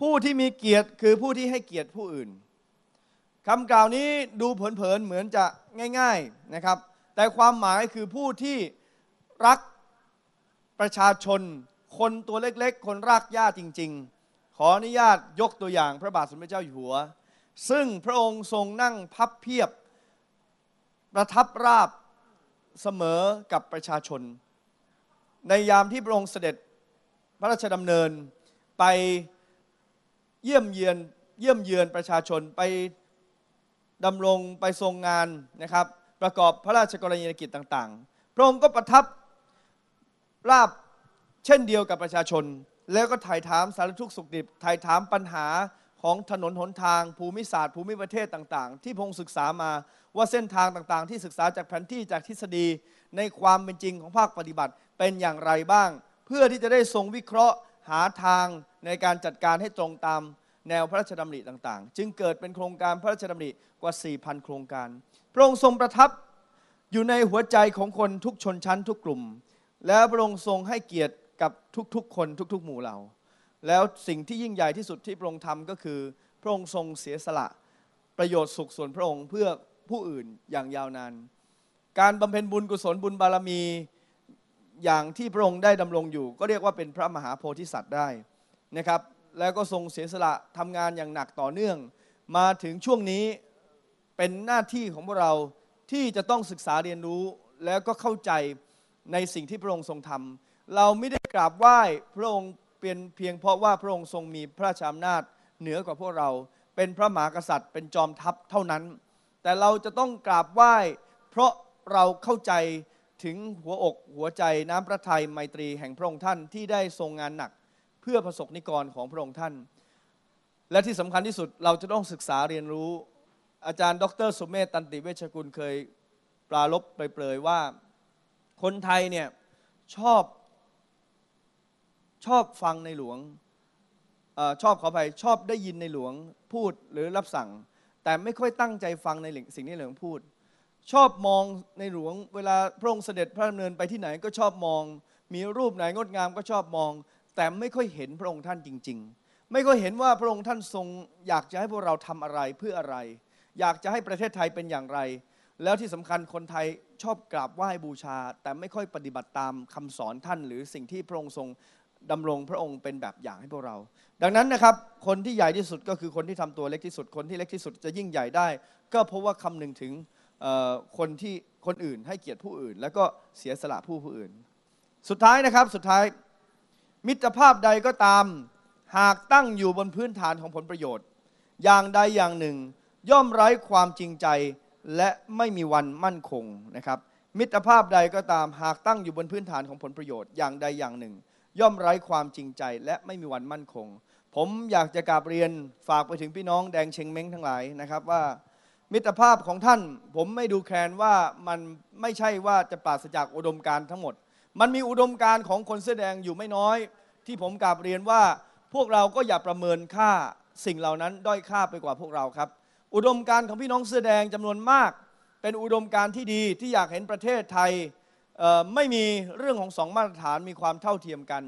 ผู้ที่มีเกียรติคือผู้ที่ให้เกียรติผู้อื่นคำกล่าวนี้ดูเผินๆเหมือนจะง่าย ๆนะครับ แต่ความหมายคือผู้ที่รักประชาชน คนตัวเล็กๆ คนรากหญ้าจริง ๆ ขออนุญาตยกตัวอย่างพระบาทสมเด็จเจ้าอยู่หัว ซึ่งพระองค์ทรงนั่งพับเพียบประทับราบเสมอกับประชาชน ในยามที่พระองค์เสด็จพระราชดำเนินไปเยี่ยมเยือนเยี่ยมเยือนประชาชนไปดำรงไปทรงงานนะครับประกอบพระราชกรณียกิจต่าง ๆ พระองค์ก็ประทับราบเช่นเดียวกับประชาชน แล้วก็ถ่ายถามสารทุกสุขดิบ ถ่ายถามปัญหาของถนนหนทางภูมิศาสตร์ ภูมิประเทศต่าง ๆ ที่พง์ศึกษามาว่าเส้นทางต่างๆ ที่ศึกษาจากแผนที่จากทฤษฎีในความเป็นจริงของภาคปฏิบัติเป็นอย่างไรบ้าง เพื่อที่จะได้ทรงวิเคราะห์หาทางในการจัดการให้ตรงตามแนวพระราชดำริต่างๆ จึงเกิดเป็นโครงการพระราชดำริกว่า4,000โครงการพระองค์ทรงประทับอยู่ในหัวใจของคนทุกชนชั้นทุกกลุ่ม แล้วพระองค์ทรงให้เกียรติกับทุก ๆ คนทุก ๆหมู่เหล่าแล้วสิ่งที่ยิ่งใหญ่ที่สุดที่พระองค์ทำก็คือพระองค์ทรงเสียสละ ประโยชน์สุขส่วนพระองค์เพื่อผู้อื่นอย่างยาวนานการบำเพ็ญบุญกุศลบุญบารมีอย่างที่พระองค์ได้ดำรงอยู่ ก็เรียกว่าเป็นพระมหาโพธิสัตว์ได้นะครับแล้วก็ทรงเสียสละทำงานอย่างหนักต่อเนื่อง มาถึงช่วงนี้เป็นหน้าที่ของพวกเราที่จะต้องศึกษาเรียนรู้แล้วก็เข้าใจในสิ่งที่พระองค์ทรงทำเราไม่ได้กราบไหว้พระองค์เป็นเพียงเพราะว่าพระองค์ทรงมีพระราชอำนาจเหนือกว่าพวกเราเป็นพระมหากษัตริย์เป็นจอมทัพเท่านั้น แต่เราจะต้องกราบไหว้เพราะเราเข้าใจถึงหัวอก หัวใจน้ำพระทัยไมตรีแห่งพระองค์ท่านที่ได้ทรงงานหนักเพื่อประสบนิกรของพระองค์ท่าน และที่สำคัญที่สุดเราจะต้องศึกษาเรียนรู้ อาจารย์ ดรสุมเมธตันติเวชกุลเคยปลารบไปเปลยว่าคนไทยเนี่ย ชอบชอบฟังในหลวงอชอบขออภัยชอบได้ยินในหลวงพูดหรือรับสั่ง แต่ไม่ค่อยตั้งใจฟังในสิ่งที่หลวงพูด ชอบมองในหลวง เวลาพระองค์เสด็จพระดำเนินไปที่ไหนก็ชอบมอง มีรูปไหนงดงามก็ชอบมองแต่ไม่ค่อยเห็นพระองค์ท่านจริง ๆ ไม่ค่อยเห็นว่าพระองค์ท่านทรง อยากจะให้พวกเราทำอะไรเพื่ออะไร อยากจะให้ประเทศไทยเป็นอย่างไร แล้วที่สำคัญคนไทยชอบกราบไหว้บูชา แต่ไม่ค่อยปฏิบัติตามคำสอนท่าน หรือสิ่งที่พระองค์ทรงดำรงพระองค์เป็นแบบอย่างให้พวกเรา ดังนั้นนะครับคนที่ใหญ่ที่สุดก็คือคนที่ทำตัวเล็กที่สุด คนที่เล็กที่สุดจะยิ่งใหญ่ได้ ก็เพราะว่าคำนึงถึงคนที่คนอื่นให้เกียรติผู้อื่น แล้วก็เสียสละผู้ผู้อื่น สุดท้ายนะครับสุดท้ายมิตรภาพใดก็ตามหากตั้งอยู่บนพื้นฐานของผลประโยชน์ อย่างใดอย่างหนึ่ง ย่อมไร้ความจริงใจและไม่มีวันมั่นคงนะครับมิตรภาพใดก็ตามหากตั้งอยู่บนพื้นฐานของผลประโยชน์อย่างใด อย่างหนึ่ง ย่อมไร้ความจริงใจ และไม่มีวันมั่นคง ผมอยากจะกราบเรียนฝากไปถึงพี่น้องแดงเชงเม้งทั้งหลายนะครับว่า มิตรภาพของท่านผมไม่ดูแคลนว่ามันไม่ใช่ว่าจะปราศจากอุดมการทั้งหมดมันมีอุดมการณ์ของคนเสื้อแดงอยู่ไม่น้อย ที่ผมกลับเรียนว่าพวกเราก็อย่าประเมินค่าสิ่งเหล่านั้น ด้อยค่าไปกว่าพวกเราครับ อุดมการณ์ของพี่น้องเสื้อแดงจำนวนมาก เป็นอุดมการณ์ที่ดีที่อยากเห็นประเทศไทย ไม่มีเรื่องของสองมาตรฐานมีความเท่าเทียมกัน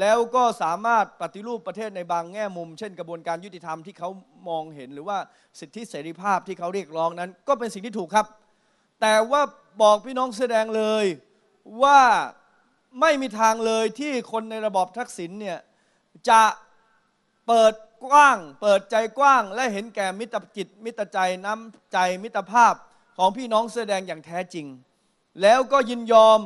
แล้วก็สามารถปฏิรูปประเทศในบางแง่มุม เช่นกระบวนการยุติธรรมที่เขามองเห็น หรือว่าสิทธิเสรีภาพที่เขาเรียกร้องนั้น ก็เป็นสิ่งที่ถูกครับ แต่ว่าบอกพี่น้องแสดงเลยว่าไม่มีทางเลยที่คนในระบอบทักษิณเนี่ยจะเปิดกว้าง เปิดใจกว้าง และเห็นแก่มิตรจิต มิตรใจน้ำใจมิตรภาพของพี่น้องเสื้อแดงอย่างแท้จริง แล้วก็ยินยอม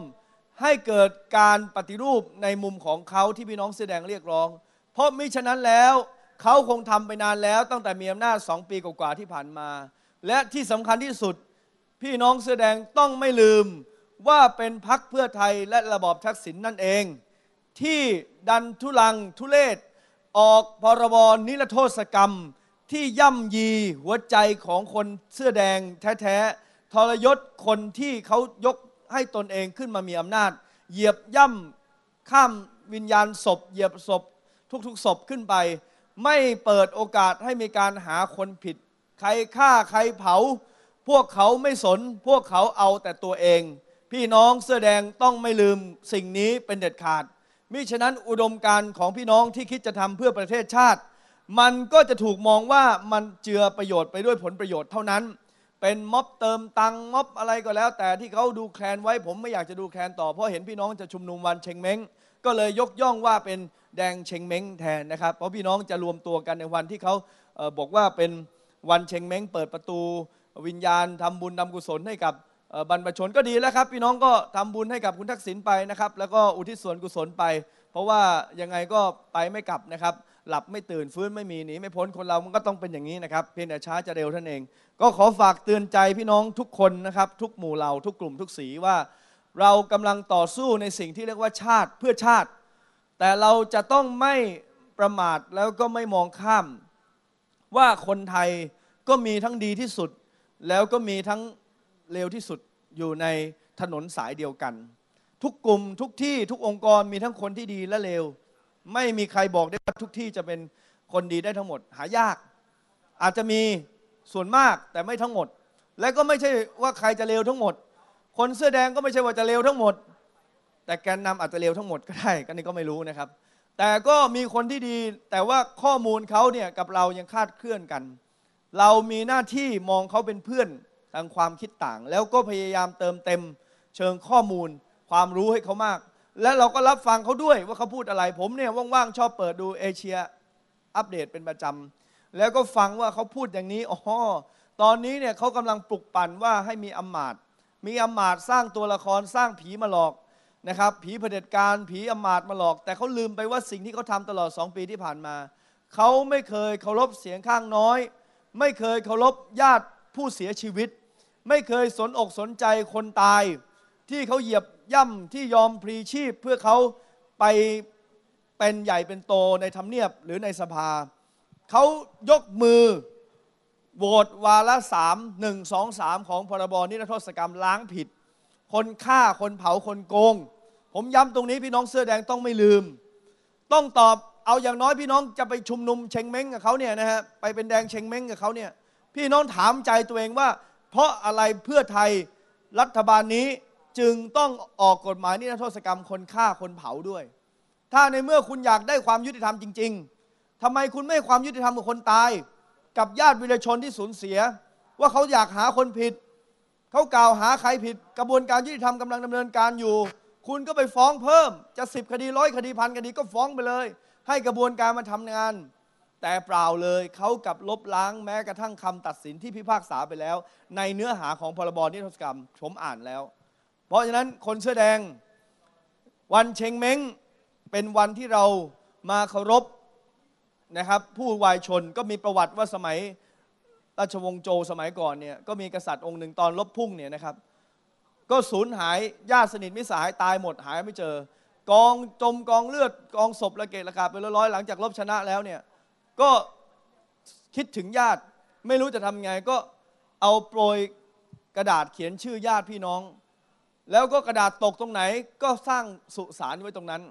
ให้เกิดการปฏิรูปในมุมของเขาที่พี่น้องเสื้อแดงเรียกร้อง เพราะมิฉะนั้นแล้วเขาคงทำไปนานแล้วตั้งแต่มีอำนาจสองปีกว่าที่ผ่านมา และที่สำคัญที่สุดพี่น้องเสื้อแดงต้องไม่ลืมว่าเป็นพักเพื่อไทยและระบอบทักษิณนนั่นเอง ที่ดันทุลังทุเลศออกพรบรนิรโทษกรรม ที่ย่ำยีหัวใจของคนเสื้อแดงแท้ๆ ทรยศคนที่เขายกให้ตนเองขึ้นมามีอำนาจ เหยียบย่ำข้ามวิญญาณศพ เหยียบศพทุกๆศพขึ้นไป ไม่เปิดโอกาสให้มีการหาคนผิด ใครฆ่า ใครเผา พวกเขาไม่สนพวกเขาเอาแต่ตัวเองพี่น้องเสื้อแดงต้องไม่ลืมสิ่งนี้เป็นเด็ดขาดมิฉะนั้นอุดมการของพี่น้องที่คิดจะทำเพื่อประเทศชาติ มันก็จะถูกมองว่ามันเจือประโยชน์ไปด้วยผลประโยชน์เท่านั้น เป็นม็อบเติมตังม็อบอะไรก็แล้ว แต่ที่เขาดูแคลนไว้ผมไม่อยากจะดูแคลนต่อเพราะเห็นพี่น้องจะชุมนุมวันเชงเม้งก็เลยยกย่องว่าเป็นแดงเชงเม้งแทนนะครับ เพราะพี่น้องจะรวมตัวกันในวันที่เขาบอกว่าเป็นวันเชงเม้งเปิดประตู วิญญาณทำบุญทากุศลให้กับบรรพชนก็ดีแล้วครับ พี่น้องก็ทำบุญให้กับคุณทักษิณไปนะครับ แล้วก็อุทิศส่วนกุศลไป เพราะว่ายังไงก็ไปไม่กลับนะครับ หลับไม่ตื่นฟื้นไม่มีหนีไม่พ้นคนเรา มันก็ต้องเป็นอย่างนี้นะครับ เพียงแต่ช้าจะเร็วท่านเอง ก็ขอฝากเตือนใจพี่น้องทุกคนนะครับทุกหมู่เหล่าทุกกลุ่มทุกสีว่า เรากำลังต่อสู้ในสิ่งที่เรียกว่าชาติเพื่อชาติ แต่เราจะต้องไม่ประมาทแล้วก็ไม่มองข้าม ว่าคนไทยก็มีทั้งดีที่สุดแล้วก็มีทั้งเลวที่สุดอยู่ในถนนสายเดียวกัน ทุกกลุ่มทุกที่ทุกองค์กรมีทั้งคนที่ดีและเลวไม่มีใครบอกได้ว่าทุกที่จะเป็นคนดีได้ทั้งหมด หายาก อาจจะมีส่วนมากแต่ไม่ทั้งหมด และก็ไม่ใช่ว่าใครจะเลวทั้งหมด คนเสื้อแดงก็ไม่ใช่ว่าจะเลวทั้งหมด แต่แกนนำอาจจะเลวทั้งหมดก็ได้ก็นี่ก็ไม่รู้นะครับ แต่ก็มีคนที่ดี แต่ว่าข้อมูลเขาเนี่ยกับเรายังคาดเคลื่อนกัน เรามีหน้าที่มองเขาเป็นเพื่อนทางความคิดต่างแล้วก็พยายามเติมเต็มเชิงข้อมูล ความรู้ให้เขามาก และเราก็รับฟังเขาด้วยว่าเขาพูดอะไร ผมเนี่ยว่าง ๆ ชอบเปิดดูเอเชีย อัปเดตเป็นประจำ แล้วก็ฟังว่าเขาพูดอย่างนี้อ๋อตอนนี้เนี่ยเขากำลังปลุกปั่นว่าให้มีอามาตย์มีอามาตย์สร้างตัวละครสร้างผีมาหลอกนะครับ ผีเผด็จการผีอามาตย์มาหลอก แต่เขาลืมไปว่าสิ่งที่เขาทำตลอดสองปีที่ผ่านมาเขาไม่เคยเคารพเสียงข้างน้อย ไม่เคยเคารพญาติผู้เสียชีวิตไม่เคยสนอกสนใจคนตาย ที่เขาเหยียบย่ำที่ยอมพลีชีพเพื่อเขาไปเป็นใหญ่เป็นโตในทำเนียบหรือในสภา เขายกมือโหวตวาระสามหนึ่งสองสามของพรบนิรโทษกรรมล้างผิด คนฆ่าคนเผาคนโกง ผมย้ำตรงนี้พี่น้องเสื้อแดงต้องไม่ลืม ต้องตอบเอาอย่างน้อยพี่น้องจะไปชุมนุมเชงเม้งกับเขาเนี่ยนะฮะไปเป็นแดงเชงเม้งกับเขาเนี่ยพี่น้องถามใจตัวเองว่าเพราะอะไรเพื่อไทยรัฐบาลนี้จึงต้องออกกฎหมายนิรโทษกรรม คนฆ่าคนเผาด้วย ถ้าในเมื่อคุณอยากได้ความยุติธรรมจริงๆ ทำไมคุณไม่ความยุติธรรมกับคนตาย กับญาติวิรชนที่สูญเสีย ว่าเขาอยากหาคนผิด เขากล่าวหาใครผิด กระบวนการยุติธรรมกำลังดำเนินการอยู่ คุณก็ไปฟ้องเพิ่มจะสิบคดีร้อยคดีพันคดีก็ฟ้องไปเลยให้กระบวนการมาทำงานแต่เปล่าเลย เขากับลบล้างแม้กระทั่งคำตัดสินที่พิพากษาไปแล้ว ในเนื้อหาของพรบนิรโทษกรรมผมอ่านแล้ว เพราะฉะนั้นคนเสื้อแดงวันเชงเม้ง เป็นวันที่เรามาเคารพนะครับ ผู้วายชนก็มีประวัติว่าสมัยราชวงศ์โจสมัยก่อนเนี่ยก็มีกษัตริย์องค์หนึ่งตอนลบพุ่งเนี่ยนะครับ ก็สูญหายญาติสนิทมิสหายตายหมดหายไม่เจอกองจมกองเลือดกองศพระเกะระกาไปร้อยๆหลังจากลบชนะแล้วเนี่ยก็คิดถึงญาติไม่รู้จะทำไงก็เอาโปรยกระดาษเขียนชื่อญาติพี่น้อง แล้วก็กระดาษตกตรงไหนก็สร้างสุสานไว้ตรงนั้น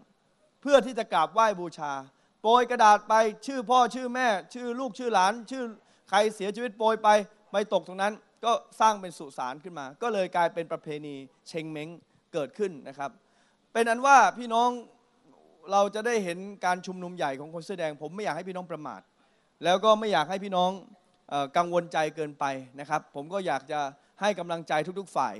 เพื่อที่จะกราบไหว้บูชาโปรยกระดาษไปชื่อพ่อชื่อแม่ ชื่อลูกชื่อหลาน ชื่อใครเสียชีวิตโปรยไปไปตกตรงนั้น ก็สร้างเป็นสุสานขึ้นมา ก็เลยกลายเป็นประเพณีเชงเม้งเกิดขึ้นนะครับ เป็นอันว่าพี่น้องเราจะได้เห็นการชุมนุมใหญ่ของคนเสื้อแดงผมไม่อยากให้พี่น้องประมาทแล้วก็ไม่อยากให้พี่น้องกังวลใจเกินไปนะครับ ผมก็อยากจะให้กำลังใจทุกๆฝ่าย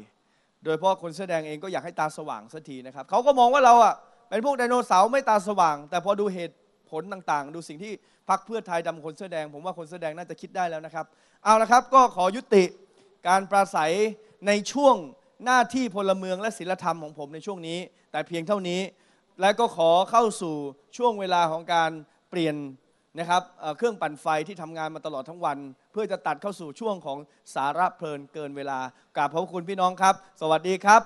โดยเพราะคนเสื้อแดงเองก็อยากให้ตาสว่างสักทีนะครับ เขาก็มองว่าเราอ่ะเป็นพวกไดโนเสาร์ไม่ตาสว่าง แต่พอดูเหตุผลต่างๆ ดูสิ่งที่พักเพื่อไทยดำคนเสื้อแดง ผมว่าคนเสื้อแดงน่าจะคิดได้แล้วนะครับเอาละครับก็ขอยุติการปราศัยในช่วงหน้าที่พลเมือง และศิลธรรมของผมในช่วงนี้ แต่เพียงเท่านี้และก็ขอเข้าสู่ช่วงเวลาของการเปลี่ยนนะครับเครื่องปั่นไฟที่ทำงานมาตลอดทั้งวัน เพื่อจะตัดเข้าสู่ช่วงของสาระเพลินเกินเวลากราบขอบคุณพี่น้องครับ สวัสดีครับ